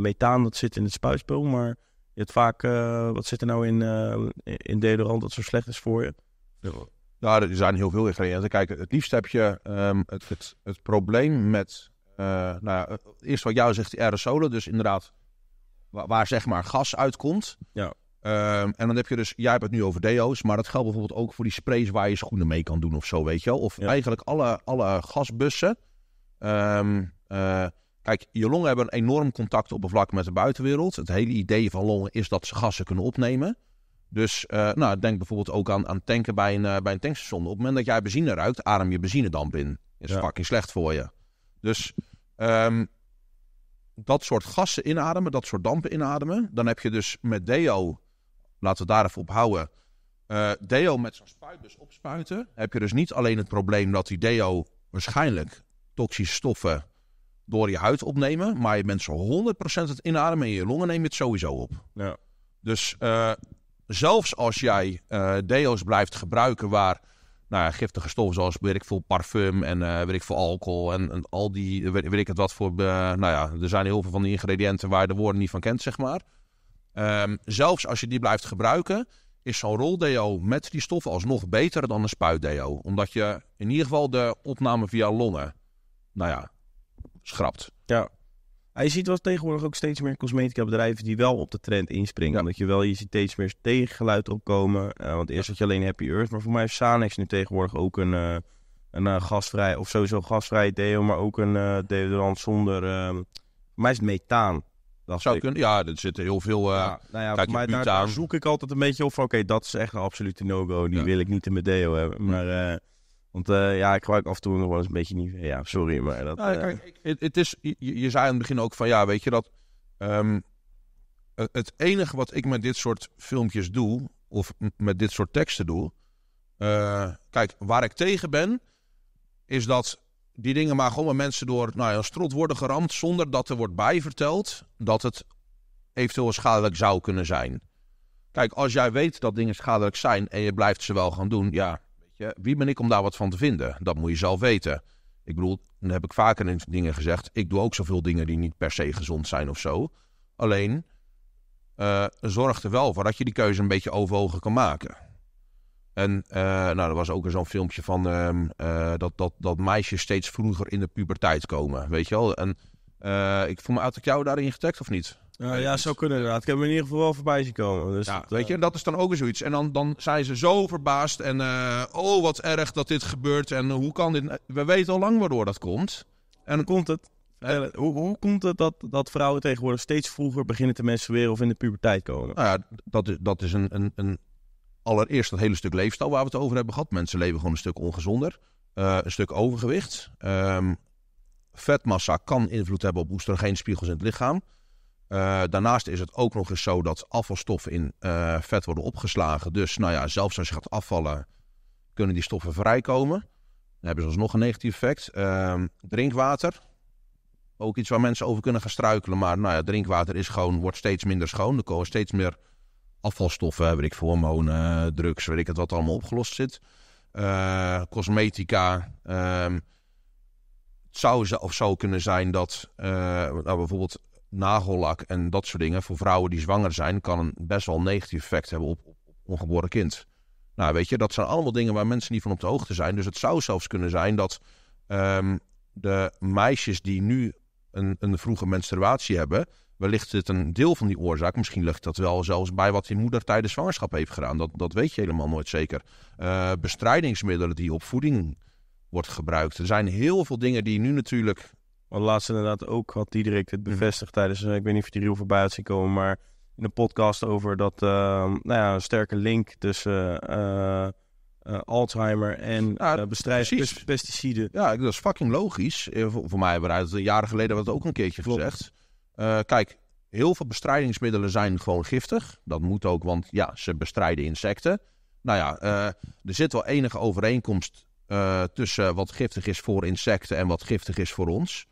methaan, dat zit in het spuitspul. Maar je hebt vaak, wat zit er nou in, in deodorant dat zo slecht is voor je? ja er zijn heel veel ingrediënten. Kijk, het liefst heb je ehm, het, het, het, probleem met. Eh, nou eh, eerst wat jou zegt, aerosolen. Dus inderdaad, waar, zeg maar gas uitkomt. Ja. Ehm, en dan heb je dus, jij hebt het nu over deo's, maar dat geldt bijvoorbeeld ook voor die sprays waar je schoenen mee kan doen of zo, weet je wel. Of eigenlijk alle, alle gasbussen. Ehm, eh, kijk, je longen hebben een enorm contactoppervlak met de buitenwereld. Het hele idee van longen is dat ze gassen kunnen opnemen. Dus uh, nou, denk bijvoorbeeld ook aan, aan tanken bij een, eh, bij een tankstation. Op het moment dat jij benzine ruikt, adem je benzinedamp in. Is fucking slecht voor je. Dus ehm, dat soort gassen inademen, dat soort dampen inademen. Dan heb je dus met deo, laten we daar even op houden. Eh, deo met zo'n spuitbus opspuiten. Heb je dus niet alleen het probleem dat die deo waarschijnlijk toxische stoffen door je huid opnemen. Maar je bent zo 100% het inademen in je longen neem je het sowieso op. Ja. Dus zelfs als jij eh, deo's blijft gebruiken waar nou ja, giftige stoffen zoals weet ik veel parfum en uh, weet alcohol en, en al die weet, ik het wat voor eh, nou ja er zijn heel veel van die ingrediënten waar je de woorden niet van kent zeg maar ehm, zelfs als je die blijft gebruiken is zo'n roldeo met die stoffen alsnog beter dan een spuitdeo omdat je in ieder geval de opname via longen nou ja schrapt ja je ziet wel tegenwoordig ook steeds meer cosmetica bedrijven die wel op de trend inspringen. Omdat je wel, je ziet steeds meer tegengeluid opkomen. Eh, want eerst had je alleen Happy Earth. Maar voor mij is Sanex nu tegenwoordig ook een, eh, een eh, gasvrij, of sowieso gasvrij deo. Maar ook een deodorant zonder, voor mij is het methaan. Dat zou kunnen. Ja, er zitten heel veel. Uh, ja, nou ja, kijk, maar daar, zoek ik altijd een beetje op. Oké, dat is echt een absolute no-go. Die wil ik niet in mijn deo hebben. Maar want eh, ja, ik gebruik af en toe nog wel eens een beetje niet Ja, sorry, maar dat... Nou, eh, kijk, het, is, je, zei aan het begin ook van, ja, weet je dat... Ehm, het enige wat ik met dit soort filmpjes doe, of met dit soort teksten doe... Eh, kijk, waar ik tegen ben, is dat die dingen maar gewoon mensen door nou ja, een strot worden geramd... zonder dat er wordt bijverteld dat het eventueel schadelijk zou kunnen zijn. Kijk, als jij weet dat dingen schadelijk zijn en je blijft ze wel gaan doen, ja, wie ben ik om daar wat van te vinden? Dat moet je zelf weten. Ik bedoel, dan heb ik vaker in dingen gezegd. Ik doe ook zoveel dingen die niet per se gezond zijn of zo. Alleen eh, zorg er wel voor dat je die keuze een beetje overwogen kan maken. En eh, nou, er was ook zo'n filmpje van ehm, eh, dat, dat, dat meisjes steeds vroeger in de puberteit komen. Weet je wel? En ik voel me uit dat jou daarin getekt, of niet? Eh, ja, ja, zou kunnen inderdaad. Ik heb hem in ieder geval wel voorbij zien komen. Dus dat, weet eh, je, dat is dan ook weer zoiets. En dan, dan zijn ze zo verbaasd en eh, oh, wat erg dat dit gebeurt en hoe kan dit... Nou? We weten al lang waardoor dat komt. En dan komt het. hoe, hoe komt het dat, dat vrouwen tegenwoordig steeds vroeger beginnen te menstrueren of in de puberteit komen? Nou ja, dat is, dat is een, een, een... Allereerst dat hele stuk leefstijl waar we het over hebben gehad. Mensen leven gewoon een stuk ongezonder. een stuk overgewicht. Um, vetmassa kan invloed hebben op oestrogeenspiegels in het lichaam. Eh, daarnaast is het ook nog eens zo dat afvalstoffen in eh, vet worden opgeslagen. Dus nou ja, zelfs als je gaat afvallen, kunnen die stoffen vrijkomen. Dan hebben ze alsnog een negatief effect. Ehm, drinkwater, ook iets waar mensen over kunnen gaan struikelen. Maar nou ja, drinkwater is gewoon, wordt steeds minder schoon. Er komen steeds meer afvalstoffen, weet ik, hormonen, drugs, weet ik het wat allemaal opgelost zit. Eh, cosmetica. Ehm, het zou, of zou kunnen zijn dat nou bijvoorbeeld nagellak en dat soort dingen voor vrouwen die zwanger zijn, kan een best wel negatief effect hebben op, ongeboren kind. Nou, weet je, dat zijn allemaal dingen waar mensen niet van op de hoogte zijn. Dus het zou zelfs kunnen zijn dat ehm, de meisjes die nu een, een vroege menstruatie hebben, wellicht zit een deel van die oorzaak. Misschien ligt dat wel zelfs bij wat die moeder tijdens zwangerschap heeft gedaan. Dat, dat weet je helemaal nooit zeker. Eh, bestrijdingsmiddelen die op voeding wordt gebruikt. Er zijn heel veel dingen die nu natuurlijk want laatst inderdaad ook had Diederik het mhm. bevestigd tijdens, eh, ik weet niet of je die riel voorbij had komen, maar in een podcast over dat, uh, nou ja, een sterke link tussen uh, uh, Alzheimer en ja, pesticiden. Ja, dat is fucking logisch. Voor, voor mij hebben we jaren geleden wat ook een keertje Klopt. gezegd. kijk, heel veel bestrijdingsmiddelen zijn gewoon giftig. Dat moet ook, want ja, ze bestrijden insecten. Nou ja, er zit wel enige overeenkomst tussen wat giftig is voor insecten en wat giftig is voor ons.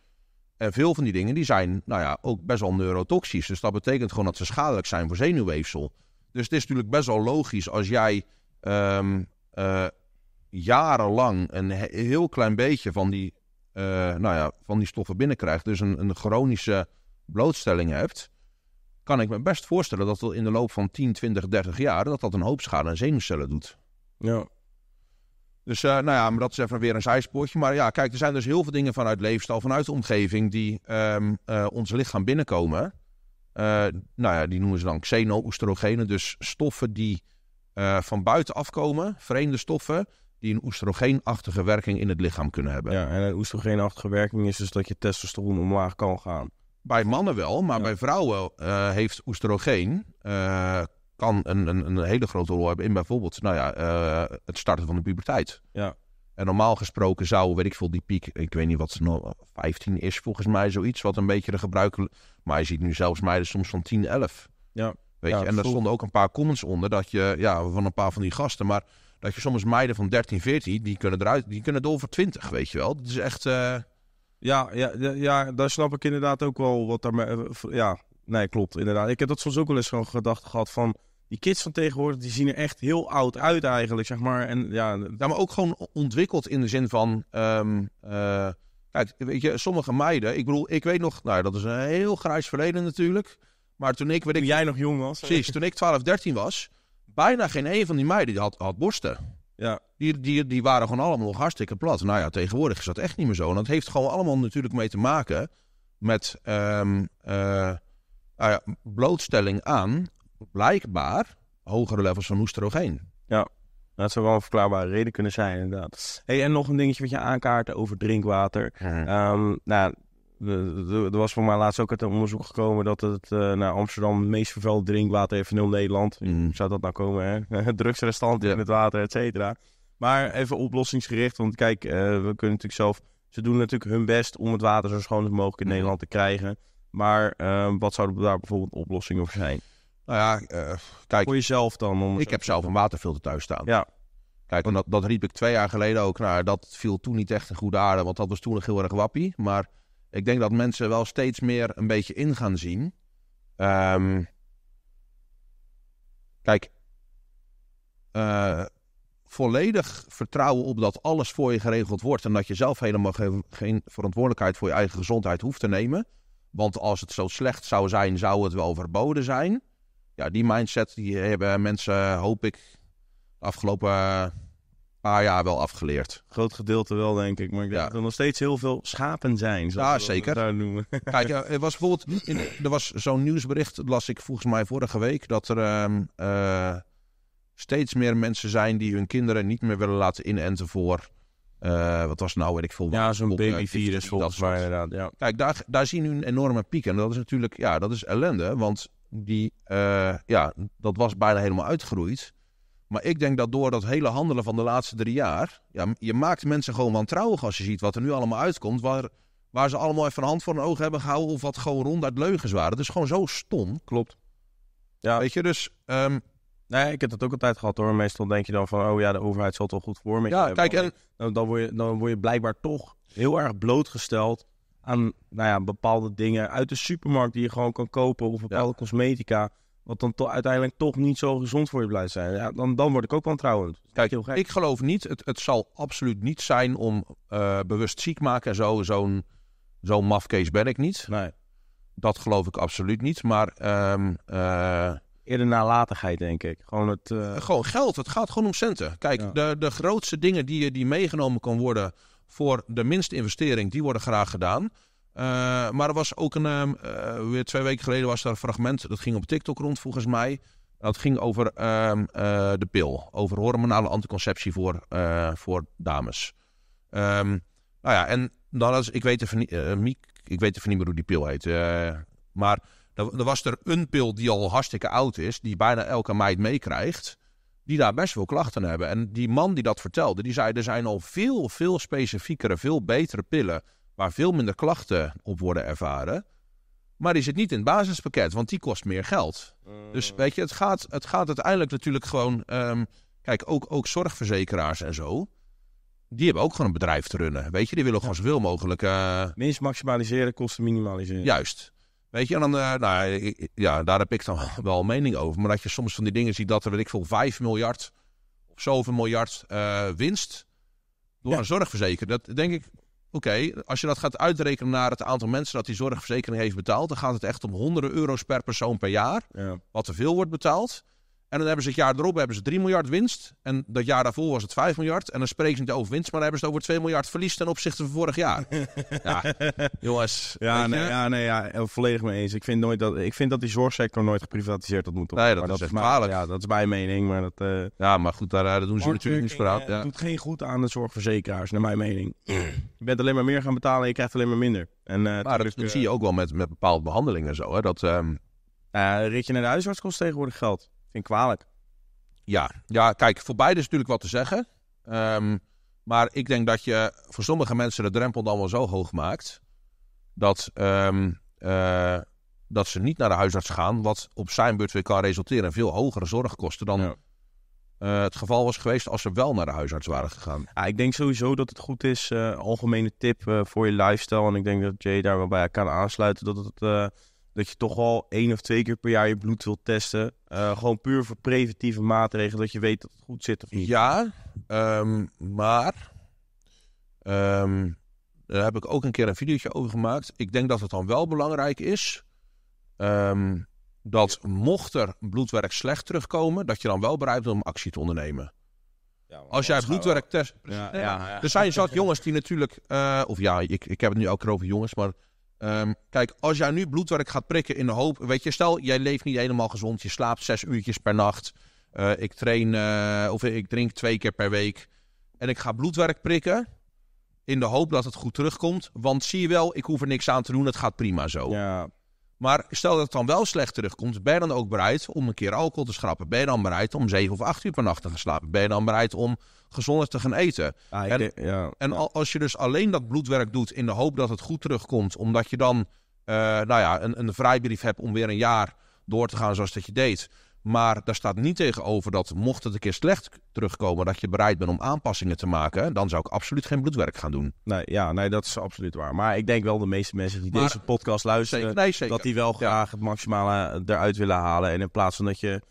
En veel van die dingen die zijn nou ja, ook best wel neurotoxisch. Dus dat betekent gewoon dat ze schadelijk zijn voor zenuwweefsel. Dus het is natuurlijk best wel logisch als jij ehm, eh, jarenlang een heel klein beetje van die, eh, nou ja, van die stoffen binnenkrijgt. Dus een, een chronische blootstelling hebt. Kan ik me best voorstellen dat dat in de loop van 10, 20, 30 jaar. dat dat een hoop schade aan zenuwcellen doet. Ja, dus eh, nou ja, maar dat is even weer een zijspoortje. Maar ja, kijk, er zijn dus heel veel dingen vanuit leefstijl, vanuit de omgeving, die ehm, eh, ons lichaam binnenkomen. Eh, nou ja, die noemen ze dan xeno-oestrogenen. Dus stoffen die van buiten afkomen, vreemde stoffen, die een oestrogeenachtige werking in het lichaam kunnen hebben. Ja, en een oestrogeenachtige werking is dus dat je testosteron omlaag kan gaan. Bij mannen wel, maar bij vrouwen heeft oestrogeen kan een, een, een, hele grote rol hebben in bijvoorbeeld nou ja, eh, het starten van de puberteit. Ja. En normaal gesproken zou, weet ik veel, die piek, ik weet niet wat, 15 nou, is volgens mij zoiets, wat een beetje de gebruikelijke. Maar je ziet nu zelfs meiden soms van 10, 11. Ja. Weet je? En daar stonden ook een paar comments onder, dat je, ja, van een paar van die gasten, maar dat je soms meiden van 13, 14, die kunnen eruit, die kunnen door voor 20, weet je wel. Dat is echt. Eh, ja, ja, ja, daar snap ik inderdaad ook wel wat daarmee. Eh, ja, Nee, klopt. Inderdaad. Ik heb dat soms ook wel eens zo'n gedachte gehad van... Die kids van tegenwoordig, die zien er echt heel oud uit eigenlijk, zeg maar. En ja, daar maar ook gewoon ontwikkeld in de zin van... Ehm, eh, kijk, weet je, sommige meiden... Ik bedoel, ik weet nog... Nou, dat is een heel grijs verleden natuurlijk. Maar toen ik... Weet ik, jij nog jong was. Precies, toen ik 12, 13 was... Bijna geen een van die meiden die had, had borsten. Ja. Die, die, die waren gewoon allemaal nog hartstikke plat. Nou ja, tegenwoordig is dat echt niet meer zo. En dat heeft gewoon allemaal natuurlijk mee te maken met... Ehm, eh, uh, blootstelling aan blijkbaar hogere levels van oestrogeen. Ja, dat zou wel een verklaarbare reden kunnen zijn, inderdaad. Hey, en nog een dingetje wat je aankaart over drinkwater. Mhm. Ehm, nou, er was voor mij laatst ook uit een onderzoek gekomen dat het eh, naar Amsterdam het meest vervuild drinkwater heeft van heel Nederland. Mm. Zou dat nou komen, hè? in het water, et cetera. Maar even oplossingsgericht, want kijk, eh, we kunnen natuurlijk zelf... Ze doen natuurlijk hun best om het water zo schoon mogelijk in mhm. Nederland te krijgen. Maar uh, wat zouden daar bijvoorbeeld oplossingen voor zijn? Nou ja, kijk. Eh, voor jezelf dan? Om ik heb zelf een waterfilter thuis staan. Ja. Kijk, dat, riep ik twee jaar geleden ook. naar. dat viel toen niet echt een goede aarde, want dat was toen nog heel erg wappie. Maar ik denk dat mensen wel steeds meer een beetje in gaan zien. Ehm, kijk, eh, volledig vertrouwen op dat alles voor je geregeld wordt en dat je zelf helemaal geen verantwoordelijkheid voor je eigen gezondheid hoeft te nemen. Want als het zo slecht zou zijn, zou het wel verboden zijn. Ja, die mindset die hebben mensen, hoop ik, de afgelopen eh, paar jaar wel afgeleerd. Groot gedeelte wel, denk ik. Maar ik denk dat er nog steeds heel veel schapen zijn. Ja, zeker. Kijk, eh, er was bijvoorbeeld in, er was zo'n nieuwsbericht, las ik volgens mij vorige week, dat er ehm, eh, steeds meer mensen zijn die hun kinderen niet meer willen laten inenten voor eh, wat was nou, weet ik veel. Ja, zo'n babyvirus volgens mij inderdaad. Ja. Kijk, daar, daar zien we een enorme piek. En dat is natuurlijk, ja, dat is ellende. Want die, eh, ja, dat was bijna helemaal uitgeroeid. Maar ik denk dat door dat hele handelen van de laatste drie jaar... Ja, je maakt mensen gewoon wantrouwig als je ziet wat er nu allemaal uitkomt... waar, waar ze allemaal even een hand voor hun ogen hebben gehouden... of wat gewoon ronduit leugens waren. Het is gewoon zo stom. Klopt. Ja. Weet je, dus... Ehm, Nee, ik heb dat ook altijd gehad hoor. Meestal denk je dan van, oh ja, de overheid zal toch goed voor me Ja, kijk, en... Dan, word je, dan word je blijkbaar toch heel erg blootgesteld aan nou ja, bepaalde dingen uit de supermarkt die je gewoon kan kopen. Of bepaalde ja. cosmetica. Wat dan to uiteindelijk toch niet zo gezond voor je blijft zijn. Ja, dan, dan word ik ook wantrouwend. Kijk, ik geloof niet. Het, het zal absoluut niet zijn om eh, bewust ziek maken en zo. Zo'n zo'n mafkees ben ik niet. Nee. Dat geloof ik absoluut niet. Maar ehm, eh, eerder nalatigheid, denk ik. Gewoon, het, eh, eh, gewoon geld, het gaat gewoon om centen. Kijk, de, de grootste dingen die, die meegenomen kan worden voor de minste investering, die worden graag gedaan. Eh, maar er was ook een, ehm, weer twee weken geleden was er een fragment, dat ging op TikTok rond volgens mij. Dat ging over ehm, de pil, over hormonale anticonceptie voor, voor dames. Ehm, nou ja, en dan is, ik weet niet, ik weet even niet meer hoe die pil heet. maar er was er een pil die al hartstikke oud is, die bijna elke meid meekrijgt, die daar best veel klachten hebben. En die man die dat vertelde, die zei er zijn al veel, veel specifiekere, veel betere pillen waar veel minder klachten op worden ervaren. Maar die zit niet in het basispakket, want die kost meer geld. Dus mm. weet je, het gaat, het gaat uiteindelijk natuurlijk gewoon. Ehm, kijk, ook, ook zorgverzekeraars en zo. Die hebben ook gewoon een bedrijf te runnen. Weet je, die willen gewoon zoveel mogelijk. Uh... Minst maximaliseren, kosten minimaliseren. Juist. Weet je, dan, eh, nou, ja, daar heb ik dan wel mening over. Maar dat je soms van die dingen ziet dat er, weet ik veel, 5 miljard of zoveel miljard eh, winst door een zorgverzekering. Dat denk ik, oké, als je dat gaat uitrekenen naar het aantal mensen dat die zorgverzekering heeft betaald, dan gaat het echt om honderden euro's per persoon per jaar, ja. wat te veel wordt betaald. En dan hebben ze het jaar erop hebben ze 3 miljard winst. En dat jaar daarvoor was het 5 miljard. En dan spreken ze niet over winst, maar dan hebben ze het over 2 miljard verlies ten opzichte van vorig jaar. ja, jongens. Ja, nee, ja, nee, ja, volledig mee eens. Ik vind, nooit dat, ik vind dat die zorgsector nooit geprivatiseerd had moeten worden. Nee, dat, maar is Ja, dat is mijn mening. Maar dat, eh, Ja, maar goed, daar, eh, doen ze natuurlijk niets voor Het doet geen goed aan de zorgverzekeraars, naar mijn mening. je bent alleen maar meer gaan betalen en je krijgt alleen maar minder. En, eh, maar dat, zie je ook wel met, met bepaalde behandelingen zo. Hè, dat, ehm, ritje naar de huisarts kost tegenwoordig geld vind kwalijk. Ja, ja, kijk, voor beide is natuurlijk wat te zeggen. Ehm, maar ik denk dat je voor sommige mensen de drempel dan wel zo hoog maakt. Dat, ehm, eh, dat ze niet naar de huisarts gaan. Wat op zijn beurt weer kan resulteren in veel hogere zorgkosten dan eh, het geval was geweest als ze wel naar de huisarts waren gegaan. Ja, ik denk sowieso dat het goed is. Eh, algemene tip voor je lifestyle. En ik denk dat Jay daar wel bij kan aansluiten. Dat het dat je toch al één of twee keer per jaar je bloed wilt testen. Uh, gewoon puur voor preventieve maatregelen, dat je weet dat het goed zit of niet. Ja, ehm, maar ehm, daar heb ik ook een keer een video over gemaakt. Ik denk dat het dan wel belangrijk is ehm, dat mocht er bloedwerk slecht terugkomen, dat je dan wel bereid bent om actie te ondernemen. Ja, Als jij bloedwerk test... Ja, ja, er zijn zat jongens die natuurlijk... Eh, of ja, ik, ik heb het nu ook over jongens, maar... Ehm, kijk, als jij nu bloedwerk gaat prikken in de hoop, weet je, stel jij leeft niet helemaal gezond, je slaapt zes uurtjes per nacht, eh, ik train eh, of ik drink twee keer per week en ik ga bloedwerk prikken in de hoop dat het goed terugkomt, want zie je wel, ik hoef er niks aan te doen, het gaat prima zo. Ja. Maar stel dat het dan wel slecht terugkomt, ben je dan ook bereid om een keer alcohol te schrappen? Ben je dan bereid om zeven of acht uur per nacht te gaan slapen? Ben je dan bereid om gezonder te gaan eten? en, ja. en als je dus alleen dat bloedwerk doet in de hoop dat het goed terugkomt, omdat je dan eh, nou ja, een, een vrijbrief hebt om weer een jaar door te gaan zoals dat je deed. Maar daar staat niet tegenover dat mocht het een keer slecht terugkomen, dat je bereid bent om aanpassingen te maken. Dan zou ik absoluut geen bloedwerk gaan doen. Nee, ja, nee, dat is absoluut waar. Maar ik denk wel de meeste mensen die deze podcast luisteren, zeker, dat die wel graag het maximale eh, eruit willen halen. En in plaats van dat je.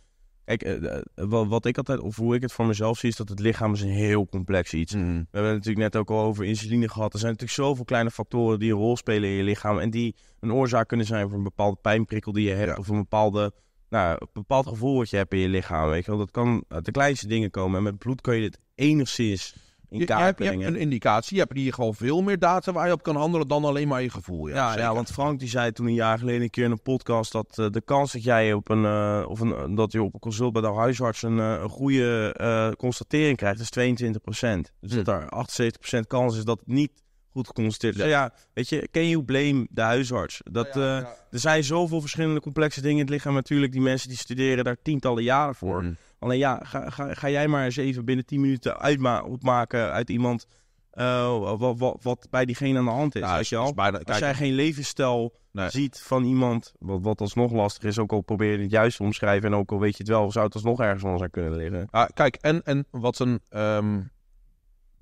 Kijk, eh, eh, wat ik altijd, of hoe ik het voor mezelf zie, is dat het lichaam is een heel complex iets. Mm. We hebben het natuurlijk net ook al over insuline gehad. Er zijn natuurlijk zoveel kleine factoren die een rol spelen in je lichaam. En die een oorzaak kunnen zijn voor een bepaalde pijnprikkel die je hebt. Of een bepaalde nou, een bepaald gevoel wat je hebt in je lichaam. Weet je wel. Dat kan uit eh, de kleinste dingen komen. En met bloed kan je dit enigszins in kaart brengen. Je hebt een indicatie. Je hebt hier gewoon veel meer data waar je op kan handelen dan alleen maar je gevoel. Ja, ja, want Frank die zei toen een jaar geleden een keer in een podcast... dat eh, de kans dat jij op een, eh, of een, dat je op een consult bij de huisarts een, goede constatering krijgt... is 22 Dus hm. dat daar 78 kans is dat het niet goed geconstateerd. Dus ja. weet je, can you blame de huisarts? Dat, oh ja, eh, ja, er zijn zoveel verschillende complexe dingen in het lichaam. Natuurlijk, die mensen die studeren daar tientallen jaren voor. Mhm. Alleen ja, ga, ga, ga, jij maar eens even binnen 10 minuten uitma opmaken uit iemand wat, eh, wat, wat, bij diegene aan de hand is. Nou, als, je al, bijna, kijk, als jij geen levensstijl ziet van iemand, wat, wat alsnog lastig is, ook al probeer je het juist te omschrijven en ook al weet je het wel, zou het alsnog ergens anders kunnen liggen. Ah, kijk, en, en wat een. Ehm,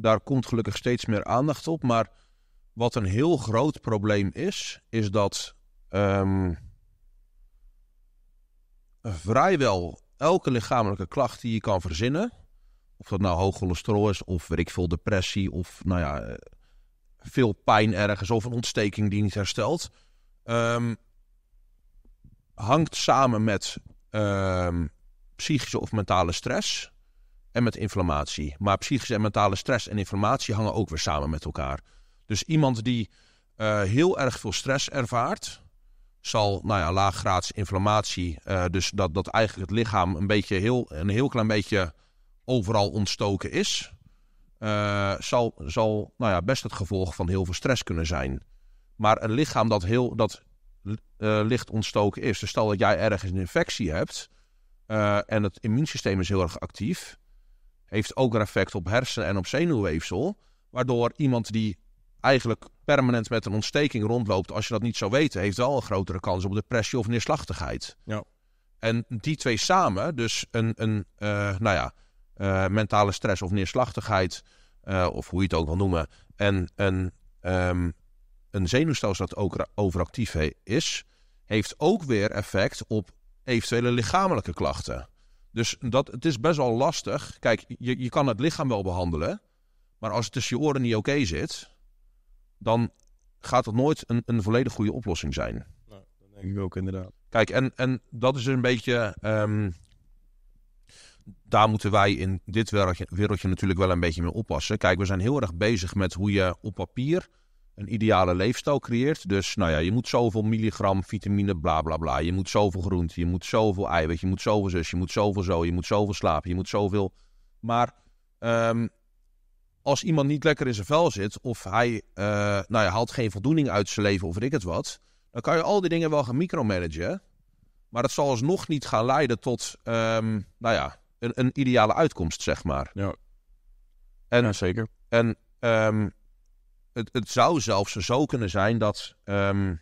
daar komt gelukkig steeds meer aandacht op. Maar wat een heel groot probleem is, is dat ehm, vrijwel elke lichamelijke klacht die je kan verzinnen, of dat nou hoog cholesterol is, of weet ik veel, depressie, of nou ja, eh, veel pijn ergens, of een ontsteking die niet herstelt, ehm, hangt samen met ehm, psychische of mentale stress en met inflammatie. Maar psychische en mentale stress en inflammatie hangen ook weer samen met elkaar. Dus iemand die eh, heel erg veel stress ervaart, zal nou ja, laaggraads inflammatie, eh, dus dat, dat eigenlijk het lichaam een, beetje heel, een heel klein beetje overal ontstoken is, eh, zal, zal nou ja, best het gevolg van heel veel stress kunnen zijn. Maar een lichaam dat heel dat, licht ontstoken is, dus stel dat jij ergens een infectie hebt en het immuunsysteem is heel erg actief, heeft ook een effect op hersen en op zenuwweefsel. Waardoor iemand die eigenlijk permanent met een ontsteking rondloopt, als je dat niet zou weten, heeft wel een grotere kans op depressie of neerslachtigheid. Ja. En die twee samen, dus een, een eh, nou ja, eh, mentale stress of neerslachtigheid, eh, of hoe je het ook wil noemen, en een, um, een zenuwstelsel dat ook overactief is, heeft ook weer effect op eventuele lichamelijke klachten. Dus dat, het is best wel lastig. Kijk, je, je kan het lichaam wel behandelen. Maar als het tussen je oren niet oké zit, dan gaat het nooit een, een volledig goede oplossing zijn. Nou, dat denk ik ook inderdaad. Kijk, en, en dat is een beetje. Um, daar moeten wij in dit wereldje, wereldje natuurlijk wel een beetje mee oppassen. Kijk, we zijn heel erg bezig met hoe je op papier een ideale leefstijl creëert. Dus nou ja, je moet zoveel milligram vitamine, bla bla bla. Je moet zoveel groente, je moet zoveel eiwit, je moet zoveel zus, je moet zoveel zo, je moet zoveel slapen, je moet zoveel. Maar ehm, als iemand niet lekker in zijn vel zit, of hij eh, nou ja, haalt geen voldoening uit zijn leven, of weet ik het wat, dan kan je al die dingen wel gaan micromanagen. Maar dat zal alsnog niet gaan leiden tot ehm, nou ja, een, een, ideale uitkomst, zeg maar. Ja, en, zeker. En ehm het, zou zelfs zo kunnen zijn dat ehm,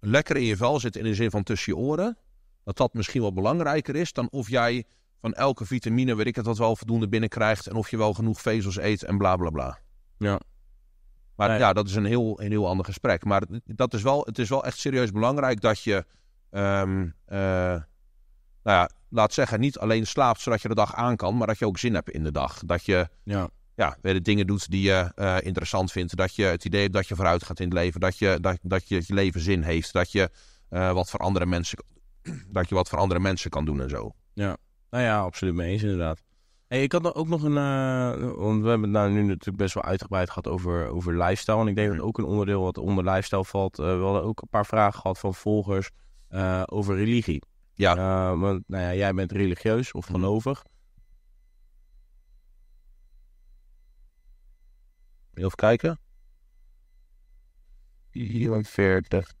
lekker in je vel zitten in de zin van tussen je oren. Dat dat misschien wel belangrijker is dan of jij van elke vitamine, weet ik het, wat wel voldoende binnenkrijgt. En of je wel genoeg vezels eet en bla bla bla. Ja. Maar ja, dat is een heel, een heel ander gesprek. Maar dat is wel, het is wel echt serieus belangrijk dat je, ehm, eh, nou ja, laat zeggen, niet alleen slaapt zodat je de dag aan kan, maar dat je ook zin hebt in de dag. Dat je ja ja, de dingen doet die je eh, interessant vindt. Dat je het idee hebt dat je vooruit gaat in het leven. Dat je dat, dat je, het leven zin heeft. Dat je, eh, wat voor andere mensen, dat je wat voor andere mensen kan doen en zo. Ja, nou ja, absoluut mee eens inderdaad. Hey, ik had nou ook nog een, uh, want we hebben het nou nu natuurlijk best wel uitgebreid gehad over, over lifestyle. En ik denk mhm. dat ook een onderdeel wat onder lifestyle valt. we hadden ook een paar vragen gehad van volgers over religie. Ja. want, nou ja, jij bent religieus of mhm. gelovig. Even kijken. 44.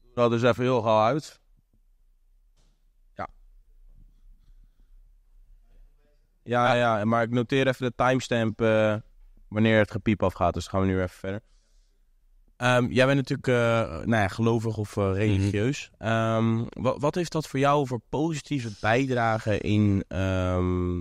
Doe dat dus even heel gauw uit. Ja. Ja, ja, maar ik noteer even de timestamp uh, wanneer het gepiep afgaat. Dus gaan we nu even verder. Ehm, jij bent natuurlijk eh, nou ja, gelovig of eh, mhm. religieus. Ehm, wat, wat heeft dat voor jou voor positieve bijdrage in ehm,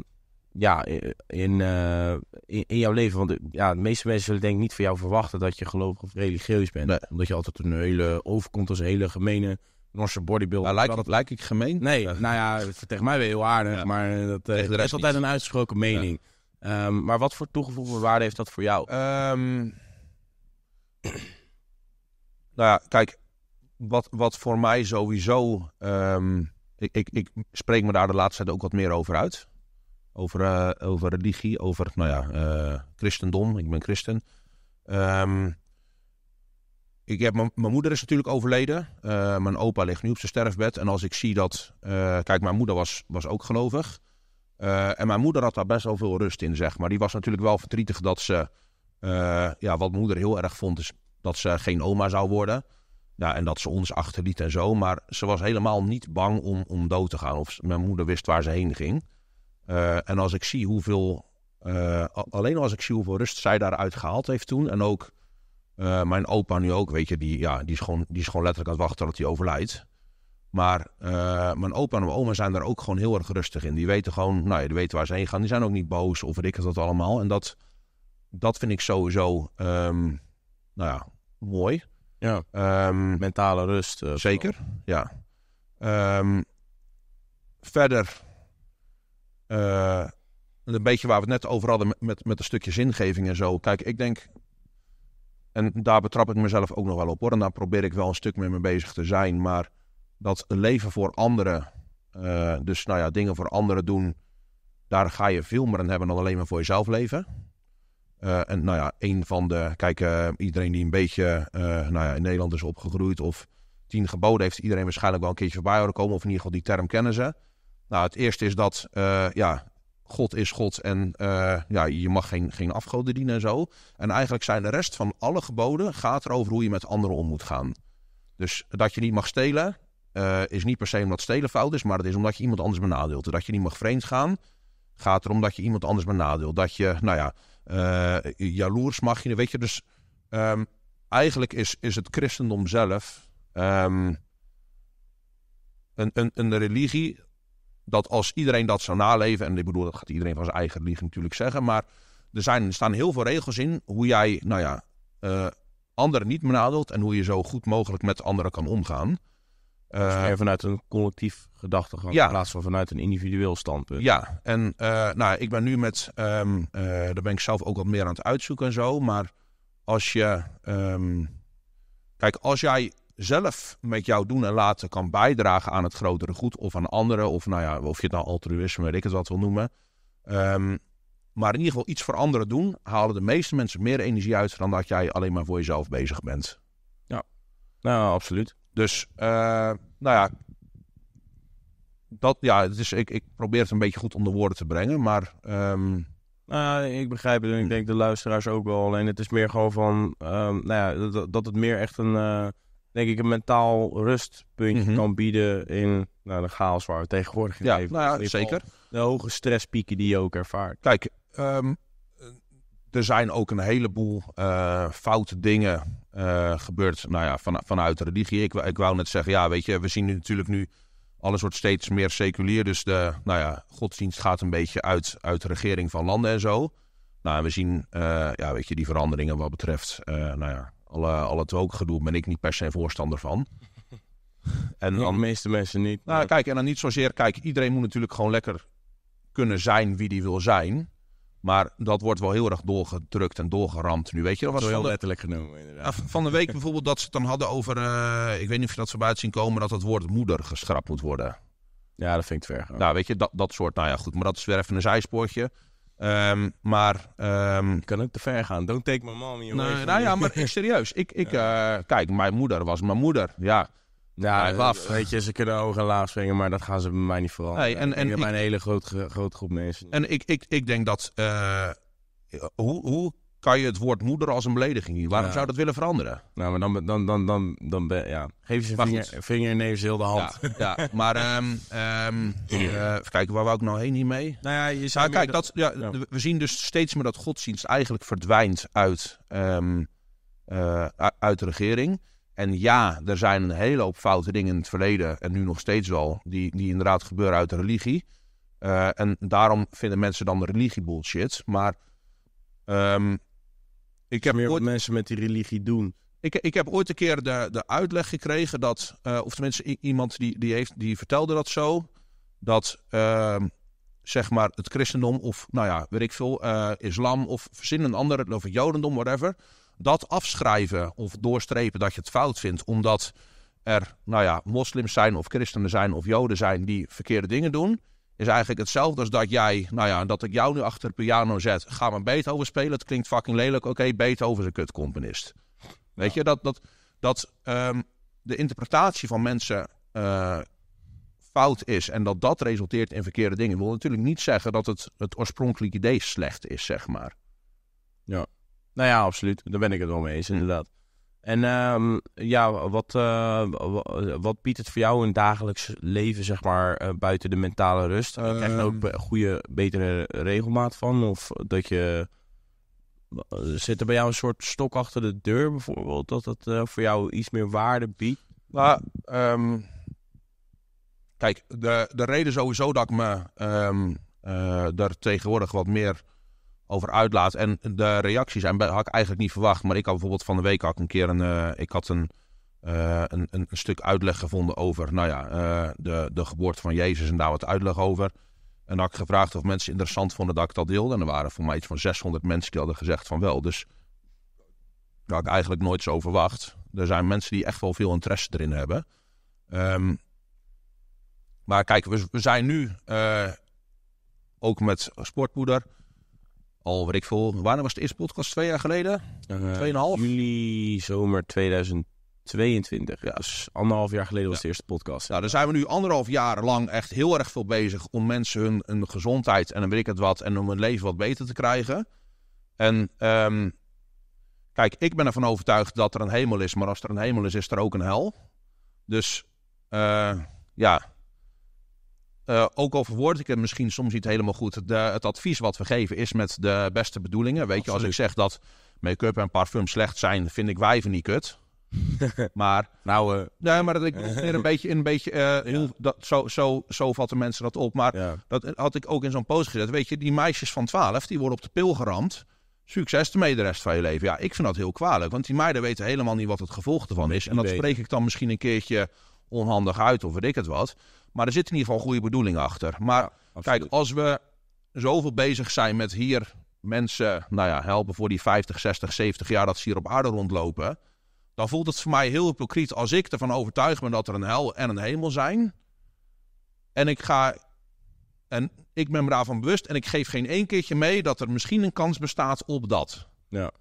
ja, eh, eh, in, in, jouw leven? Want eh, ja, de meeste mensen zullen denk ik niet van jou verwachten dat je geloof of religieus bent. Omdat je altijd een hele overkomt als een hele gemene Norse bodybuilder. Nou, lijkt, dat... lijkt ik gemeen? Nee, nou ja, tegen mij wel heel aardig, maar dat is altijd een uitgesproken mening. Ehm, maar wat voor toegevoegde waarde heeft dat voor jou? Ehm, nou ja, kijk, wat, wat voor mij sowieso... Ehm, ik, ik, ik spreek me daar de laatste tijd ook wat meer over uit over, eh, over religie, over nou ja, eh, christendom. Ik ben christen. Ehm, ik heb mijn moeder is natuurlijk overleden. Eh, mijn opa ligt nu op zijn sterfbed. En als ik zie dat. kijk, mijn moeder was, was ook gelovig. en mijn moeder had daar best wel veel rust in, zeg maar. Die was natuurlijk wel verdrietig dat ze. ja, wat moeder heel erg vond, is dat ze geen oma zou worden. Ja, en dat ze ons achterliet en zo. Maar ze was helemaal niet bang om, om dood te gaan. Of mijn moeder wist waar ze heen ging. Eh, en als ik zie hoeveel, eh, alleen als ik zie hoeveel rust zij daaruit gehaald heeft toen. En ook eh, mijn opa nu ook, weet je, die, ja, die, is gewoon, die is gewoon letterlijk aan het wachten tot hij overlijdt. Maar mijn opa en mijn oma zijn daar ook gewoon heel erg rustig in. Die weten gewoon, nou ja, die weten waar ze heen gaan. Die zijn ook niet boos of weet ik dat allemaal. En dat, dat vind ik sowieso, ehm, nou ja, mooi. Ja, ehm, mentale rust. zeker, ja. Ehm, verder eh, een beetje waar we het net over hadden met, met een stukje zingeving en zo. Kijk, ik denk. En daar betrap ik mezelf ook nog wel op hoor. En daar probeer ik wel een stuk mee mee bezig te zijn. Maar dat leven voor anderen. Eh, dus nou ja, dingen voor anderen doen. Daar ga je veel meer aan hebben dan alleen maar voor jezelf leven. Eh, en nou ja, een van de. Kijk, iedereen die een beetje nou ja, in Nederland is opgegroeid. of tien geboden heeft iedereen waarschijnlijk wel een keertje voorbij horen komen. of in ieder geval die term kennen ze. Nou, het eerste is dat eh, ja, God is God en eh, ja, je mag geen, geen afgoden dienen en zo. En eigenlijk zijn de rest van alle geboden gaat erover hoe je met anderen om moet gaan. Dus dat je niet mag stelen eh, is niet per se omdat stelen fout is, maar het is omdat je iemand anders benadeelt. Dat je niet mag vreemd gaan gaat erom dat je iemand anders benadeelt. Dat je, nou ja, jaloers mag je, weet je. Dus ehm, eigenlijk is, is het christendom zelf ehm, een, een, een religie dat als iedereen dat zou naleven, en ik bedoel, dat gaat iedereen van zijn eigen religie natuurlijk zeggen, maar er, zijn, er staan heel veel regels in hoe jij, nou ja, eh, anderen niet benadeelt en hoe je zo goed mogelijk met anderen kan omgaan. Uh, vanuit een collectief gedachtegang ja. in plaats van vanuit een individueel standpunt. Ja, en eh, nou, ik ben nu met, ehm, daar ben ik zelf ook wat meer aan het uitzoeken en zo, maar als je, ehm, kijk, als jij zelf met jou doen en laten kan bijdragen aan het grotere goed of aan anderen. Of, nou ja, of je het nou altruïsme, weet ik het wat wil noemen. Ehm, maar in ieder geval iets voor anderen doen, halen de meeste mensen meer energie uit dan dat jij alleen maar voor jezelf bezig bent. Ja, nou absoluut. Dus, eh, nou ja, dat, ja het is, ik, ik probeer het een beetje goed onder woorden te brengen, maar... Ehm, nou, ik begrijp het en ik hmm. denk de luisteraars ook wel. Alleen het is meer gewoon van, ehm, nou ja, dat, dat, het meer echt een... Eh, denk ik, een mentaal rustpuntje mhm. kan bieden in nou, de chaos waar we tegenwoordig in ja, leven. Nou ja, zeker. De hoge stresspieken die je ook ervaart. Kijk, ehm, er zijn ook een heleboel uh, foute dingen eh, gebeurd nou ja, van, vanuit religie. Ik, ik wou net zeggen, ja, weet je, we zien nu natuurlijk nu... Alles wordt steeds meer seculier, dus de nou ja, godsdienst gaat een beetje uit, uit de regering van landen en zo. Nou, we zien eh, ja, weet je, die veranderingen wat betreft nou ja, al, het ook gedoe ben ik niet per se voorstander van. En dan, de meeste mensen niet. Nou, kijk, en dan niet zozeer. Kijk, iedereen moet natuurlijk gewoon lekker kunnen zijn wie die wil zijn. Maar dat wordt wel heel erg doorgedrukt en doorgeramd nu. Weet je, dat was wel letterlijk genoemd. Inderdaad. Ah, van de week bijvoorbeeld dat ze het dan hadden over. Eh, ik weet niet of je dat voorbij zien komen. dat het woord moeder geschrapt moet worden. Ja, dat vind ik ver. Nou, weet je, dat, dat soort. Nou ja, goed. Maar dat is weer even een zijspoortje. Um, maar... Um, kan ook te ver gaan. Don't take my mom in your nee, Nou ja, maar ik, serieus. Ik, ik, eh, kijk, mijn moeder was mijn moeder. Ja. Ja, eh, af. Weet je, ze kunnen ogen laag springen, maar dat gaan ze bij mij niet vooral. Hey, en, en, ik een hele grote groot groep mensen. En ik, ik, ik denk dat... Eh, hoe, hoe kan je het woord moeder als een belediging zien. Waarom zou dat willen veranderen? Nou, maar dan, dan, dan, dan, dan ben, ja. geef je vinger, vinger in heel de hand. Ja, maar um, even kijken, waar wou ik nou heen hiermee? Nou ja, je zou kijk, dat, ja, we zien dus steeds meer dat godsdienst eigenlijk verdwijnt uit, ehm, eh, uit de regering. En ja, er zijn een hele hoop foute dingen in het verleden en nu nog steeds wel, die, die inderdaad gebeuren uit de religie. Eh, en daarom vinden mensen dan de religie bullshit. Maar ik heb Meer wat mensen met die religie doen. Ik, ik heb ooit een keer de, de uitleg gekregen dat, uh, of tenminste iemand die, die, heeft, die vertelde dat zo, dat ehm, zeg maar het christendom of nou ja, weet ik veel, eh, islam of verzinnen een ander, of het jodendom, whatever, dat afschrijven of doorstrepen dat je het fout vindt, omdat er nou ja, moslims zijn of christenen zijn of joden zijn die verkeerde dingen doen is eigenlijk hetzelfde als dat jij, nou ja, dat ik jou nu achter de piano zet. Ga maar Beethoven spelen. Het klinkt fucking lelijk. Oké, Beethoven is een kutcomponist. Weet je, dat, dat, dat ehm, de interpretatie van mensen eh, fout is en dat dat resulteert in verkeerde dingen, wil natuurlijk niet zeggen dat het, het oorspronkelijke idee slecht is, zeg maar. Ja, nou ja, absoluut. Daar ben ik het wel mee eens, hm. inderdaad. En ehm, ja, wat, eh, wat biedt het voor jou in dagelijks leven, zeg maar, eh, buiten de mentale rust? Uh, Krijg je ook een ehm. goede, betere regelmaat van? Of dat je... Zit er bij jou een soort stok achter de deur bijvoorbeeld? Dat dat eh, voor jou iets meer waarde biedt? Nou, ehm, kijk, de, de reden sowieso dat ik me um, daar tegenwoordig wat meer over uitlaat. En de reacties en, had ik eigenlijk niet verwacht. Maar ik had bijvoorbeeld van de week had een keer een, eh, ik had eh, een, een, een, stuk uitleg gevonden over nou ja, eh, de, de geboorte van Jezus en daar wat uitleg over. En had ik gevraagd of mensen interessant vonden dat ik dat deelde. En er waren voor mij iets van 600 mensen die hadden gezegd van wel. Dus dat had ik eigenlijk nooit zo verwacht. Er zijn mensen die echt wel veel interesse erin hebben. Ehm, maar kijk, we, we zijn nu ook met sportpoeder al wat ik veel. Wanneer was de eerste podcast? Twee jaar geleden? Uh, Tweeënhalf? Juli, zomer 2022. Ja, dus anderhalf jaar geleden was de eerste podcast. Nou, daar zijn we nu anderhalf jaar lang echt heel erg veel bezig om mensen hun, hun gezondheid en dan weet ik het wat en om hun leven wat beter te krijgen. En ehm, kijk, ik ben ervan overtuigd dat er een hemel is, maar als er een hemel is, is er ook een hel. Dus eh, ja, eh, ook al verwoord ik het misschien soms niet helemaal goed. het advies wat we geven is met de beste bedoelingen. Weet je, als ik zeg dat make-up en parfum slecht zijn, vind ik wijven niet kut. maar, nou, eh, nee, maar dat ik een beetje, een beetje eh, heel, dat, zo, zo, zo vatten mensen dat op. Maar dat had ik ook in zo'n post gezet. Weet je, die meisjes van 12, die worden op de pil geramd. Succes ermee de rest van je leven. Ja, ik vind dat heel kwalijk. Want die meiden weten helemaal niet wat het gevolg ervan is. En dat spreek ik dan misschien een keertje onhandig uit of weet ik het wat. Maar er zit in ieder geval goede bedoeling achter. Maar kijk, als we zoveel bezig zijn met hier mensen nou ja, helpen voor die 50, 60, 70 jaar dat ze hier op aarde rondlopen. Dan voelt het voor mij heel hypocriet als ik ervan overtuigd ben dat er een hel en een hemel zijn. En ik ga. En ik ben me daarvan bewust en ik geef geen één keertje mee dat er misschien een kans bestaat op dat. Ja.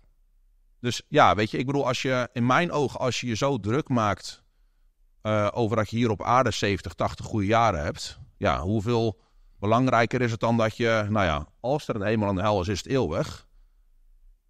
Dus ja, weet je, ik bedoel, als je in mijn ogen, als je je zo druk maakt eh, over dat je hier op aarde 70, 80 goede jaren hebt. Ja, hoeveel belangrijker is het dan dat je, nou ja, als er een eenmaal een hel is, is het eeuwig.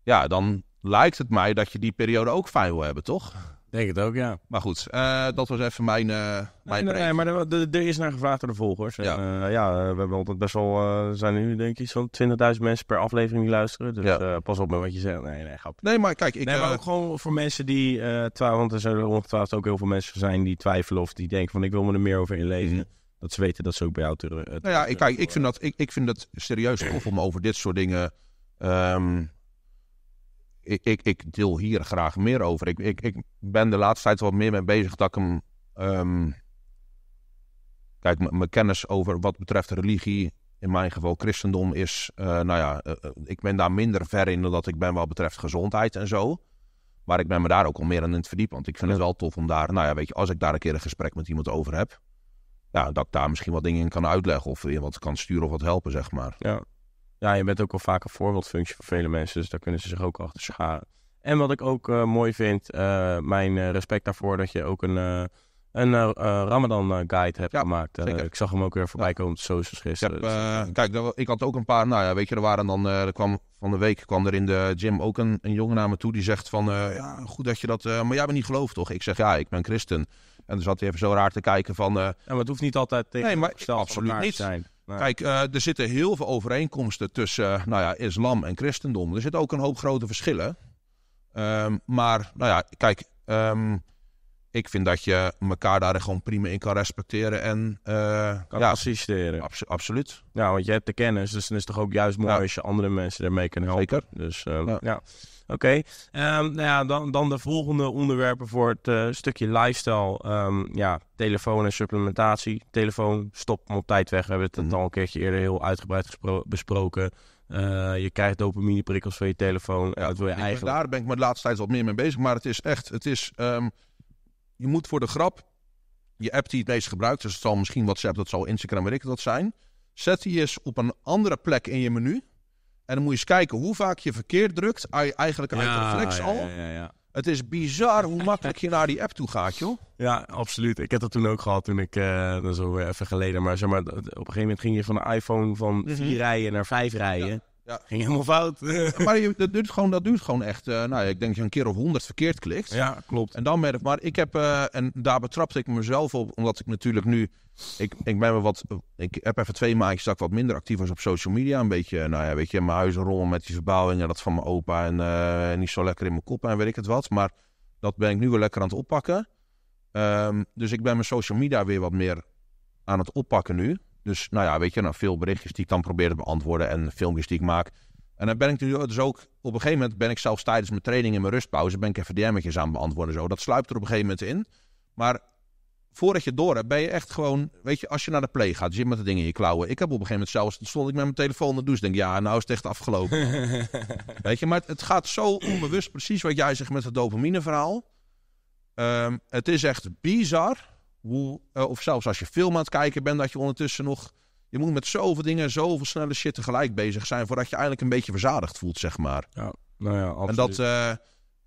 Ja, dan lijkt het mij dat je die periode ook fijn wil hebben, toch? Denk het ook, ja. Maar goed, eh, dat was even mijn. Uh, mijn nee, nee, maar er, is naar gevraagd door de volgers. ja. Eh, ja, we hebben altijd best wel. Er zijn nu, denk ik, zo'n 20.000 mensen per aflevering die luisteren. Dus ja. pas op met wat je zegt. Nee, nee, grap. Nee, maar kijk, ik. Nee, ook gewoon voor mensen die. twijfelen, want er zullen ongetwijfeld ook heel veel mensen zijn die twijfelen of die denken: van ik wil me er meer over inlezen. Mm Dat ze weten dat ze ook bij jou terug. nou ja, kijk, ik vind, dat, ik, ik vind dat serieus tof om over dit soort dingen. Ehm, ik, ik, ik deel hier graag meer over. Ik, ik, ik ben de laatste tijd wat meer mee bezig dat ik hem. Ehm, kijk, mijn kennis over wat betreft religie, in mijn geval christendom, is. Eh, nou ja, eh, eh, ik ben daar minder ver in dan dat ik ben wat betreft gezondheid en zo. Maar ik ben me daar ook al meer aan in het verdiepen. Want ik vind het wel tof om daar, nou ja, weet je, als ik daar een keer een gesprek met iemand over heb. Ja, dat ik daar misschien wat dingen in kan uitleggen of weer wat kan sturen of wat helpen, zeg maar. Ja, ja, je bent ook al vaak een voorbeeldfunctie voor vele mensen. Dus daar kunnen ze zich ook achter scharen. En wat ik ook eh, mooi vind, eh, mijn eh, respect daarvoor dat je ook een, een Ramadan-guide hebt gemaakt. ik zag hem ook weer voorbij komen op de socials gisteren. Ik heb, dus, kijk, ik had ook een paar. Nou ja, weet je, er waren dan. er kwam, van de week kwam er in de gym ook een, een jongen naar me toe die zegt: Van ja, goed dat je dat. maar jij bent niet geloof toch? Ik zeg: Ja, ik ben christen. En dan zat hij even zo raar te kijken van... Uh... ja, maar het hoeft niet altijd tegen nee, maar, absoluut niet. zijn. Kijk, eh, er zitten heel veel overeenkomsten tussen eh, nou ja, islam en christendom. Er zitten ook een hoop grote verschillen. Ehm, maar, nou ja, kijk, ehm, ik vind dat je elkaar daar gewoon prima in kan respecteren en eh, kan ja, assisteren. absoluut. Ja, want je hebt de kennis, dus dan is toch ook juist mooi als je andere mensen ermee kan helpen. Zeker. Dus eh, ja. Oké, ehm, nou ja, dan, dan de volgende onderwerpen voor het eh, stukje lifestyle. Ehm, ja, telefoon en supplementatie. Telefoon, stop op tijd weg. We hebben het mhm. al een keertje eerder heel uitgebreid besproken. je krijgt prikkels van je telefoon. Ja, dat wil je eigenlijk... Daar ben ik me de laatste tijd wat meer mee bezig. Maar het is echt, het is ehm, je moet voor de grap je app die het meest gebruikt, dus het zal misschien WhatsApp, dat zal Instagram, weet ik dat zijn. Zet die eens op een andere plek in je menu. En dan moet je eens kijken hoe vaak je verkeerd drukt. Eigenlijk uit ja, reflex al. Ja, ja, ja, Het is bizar hoe makkelijk je naar die app toe gaat, joh. Ja, absoluut. Ik heb dat toen ook gehad toen ik, uh, dat is alweer even geleden, maar, zeg maar op een gegeven moment ging je van een iPhone van mhm. vier rijen naar vijf rijen. Ja. Ging helemaal fout. maar je, dat, duurt gewoon, dat duurt gewoon echt, uh, nou ik denk dat je een keer of honderd verkeerd klikt. Ja, klopt. En dan maar ik heb, eh, en daar betrapte ik mezelf op, omdat ik natuurlijk nu, ik, ik ben wat, ik heb even twee maandjes dat ik wat minder actief was op social media. Een beetje, eh, nou ja, weet je, mijn huizen rollen met die verbouwingen, dat van mijn opa en, niet zo lekker in mijn kop en weet ik het wat. Maar dat ben ik nu wel lekker aan het oppakken. Ehm, dus ik ben mijn social media weer wat meer aan het oppakken nu. Dus nou ja, weet je, nou, veel berichtjes die ik dan probeer te beantwoorden en filmpjes die ik maak. En dan ben ik dus ook, op een gegeven moment ben ik zelfs tijdens mijn training in mijn rustpauze, ben ik even DM'tjes aan beantwoorden. Zo. Dat sluipt er op een gegeven moment in. Maar voordat je door hebt, ben je echt gewoon, weet je, als je naar de play gaat, zit met de dingen in je klauwen. Ik heb op een gegeven moment zelfs, stond ik met mijn telefoon in de douche, denk ja, nou is het echt afgelopen. weet je, maar het, gaat zo onbewust, precies wat jij zegt met het dopamine verhaal. Ehm, het is echt bizar eh, of zelfs als je film aan het kijken bent, dat je ondertussen nog. Je moet met zoveel dingen, zoveel snelle shit tegelijk bezig zijn. voordat je eigenlijk een beetje verzadigd voelt, zeg maar. Ja, nou ja, absoluut. En dat, eh,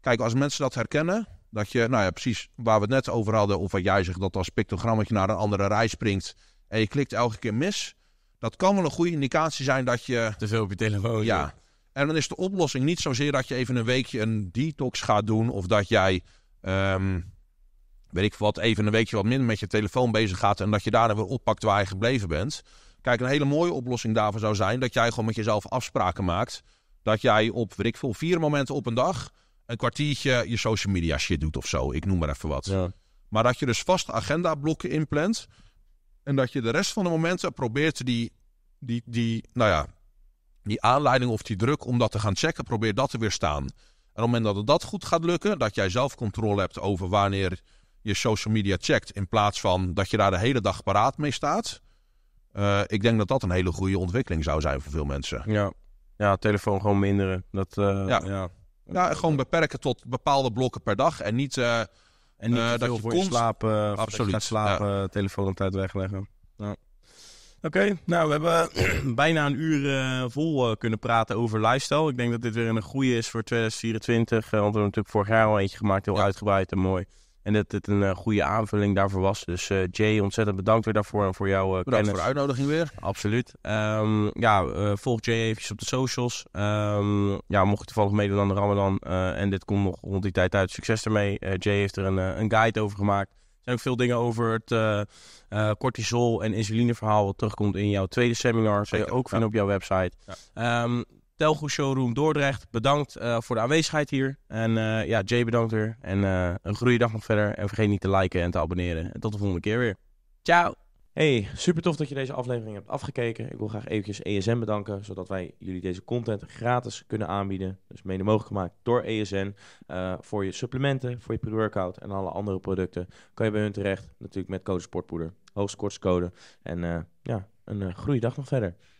kijk, als mensen dat herkennen. Dat je, nou ja, precies waar we het net over hadden. of wat jij zegt, dat als pictogrammetje naar een andere rij springt. en je klikt elke keer mis. Dat kan wel een goede indicatie zijn dat je. Te veel op je telefoon. Ja. En dan is de oplossing niet zozeer dat je even een weekje een detox gaat doen. of dat jij. Ehm, weet ik wat, even een weekje wat minder met je telefoon bezig gaat en dat je daar weer oppakt waar je gebleven bent. Kijk, een hele mooie oplossing daarvoor zou zijn dat jij gewoon met jezelf afspraken maakt. Dat jij op, weet ik veel, vier momenten op een dag een kwartiertje je social media shit doet of zo. Ik noem maar even wat. Maar dat je dus vast blokken inplant. En dat je de rest van de momenten probeert die, die, die, nou ja, die aanleiding of die druk om dat te gaan checken, probeert dat te weerstaan. En op het moment dat het dat goed gaat lukken, dat jij zelf controle hebt over wanneer je social media checkt. In plaats van dat je daar de hele dag paraat mee staat. Eh, ik denk dat dat een hele goede ontwikkeling zou zijn voor veel mensen. Ja, ja telefoon gewoon minderen. Dat, eh, ja. Ja. gewoon beperken tot bepaalde blokken per dag. En niet, eh, en niet dat je voor je slapen, absoluut. Gaat slapen, telefoon een tijd wegleggen. Ja. Oké, nou we hebben bijna een uur vol kunnen praten over lifestyle. Ik denk dat dit weer een goede is voor 2024. want we hebben natuurlijk vorig jaar al eentje gemaakt, heel uitgebreid en mooi. En dat dit een eh, goede aanvulling daarvoor was. Dus eh, Jay, ontzettend bedankt weer daarvoor en eh, voor jouw bedankt voor de uitnodiging weer. Absoluut. Ehm, ja, volg Jay eventjes op de socials. Ehm, ja, mocht je toevallig meedoen aan de Ramadan en dit komt nog rond die tijd uit, succes ermee. Jay heeft er een, een guide over gemaakt. Er zijn ook veel dingen over het cortisol- en insulineverhaal wat terugkomt in jouw tweede seminar. Zeker, je ook vinden op jouw website. Ehm, Telgo Showroom Dordrecht, bedankt eh, voor de aanwezigheid hier. En eh, ja, Jay bedankt weer. En eh, een goede dag nog verder. En vergeet niet te liken en te abonneren. En tot de volgende keer weer. Ciao! Hey, super tof dat je deze aflevering hebt afgekeken. Ik wil graag eventjes ESN bedanken, zodat wij jullie deze content gratis kunnen aanbieden. Dus mede mogelijk gemaakt door ESN. voor je supplementen, voor je pre-workout en alle andere producten kan je bij hun terecht. Natuurlijk met code SPORTPOEDER, kortscode. En ja, een uh, goede dag nog verder.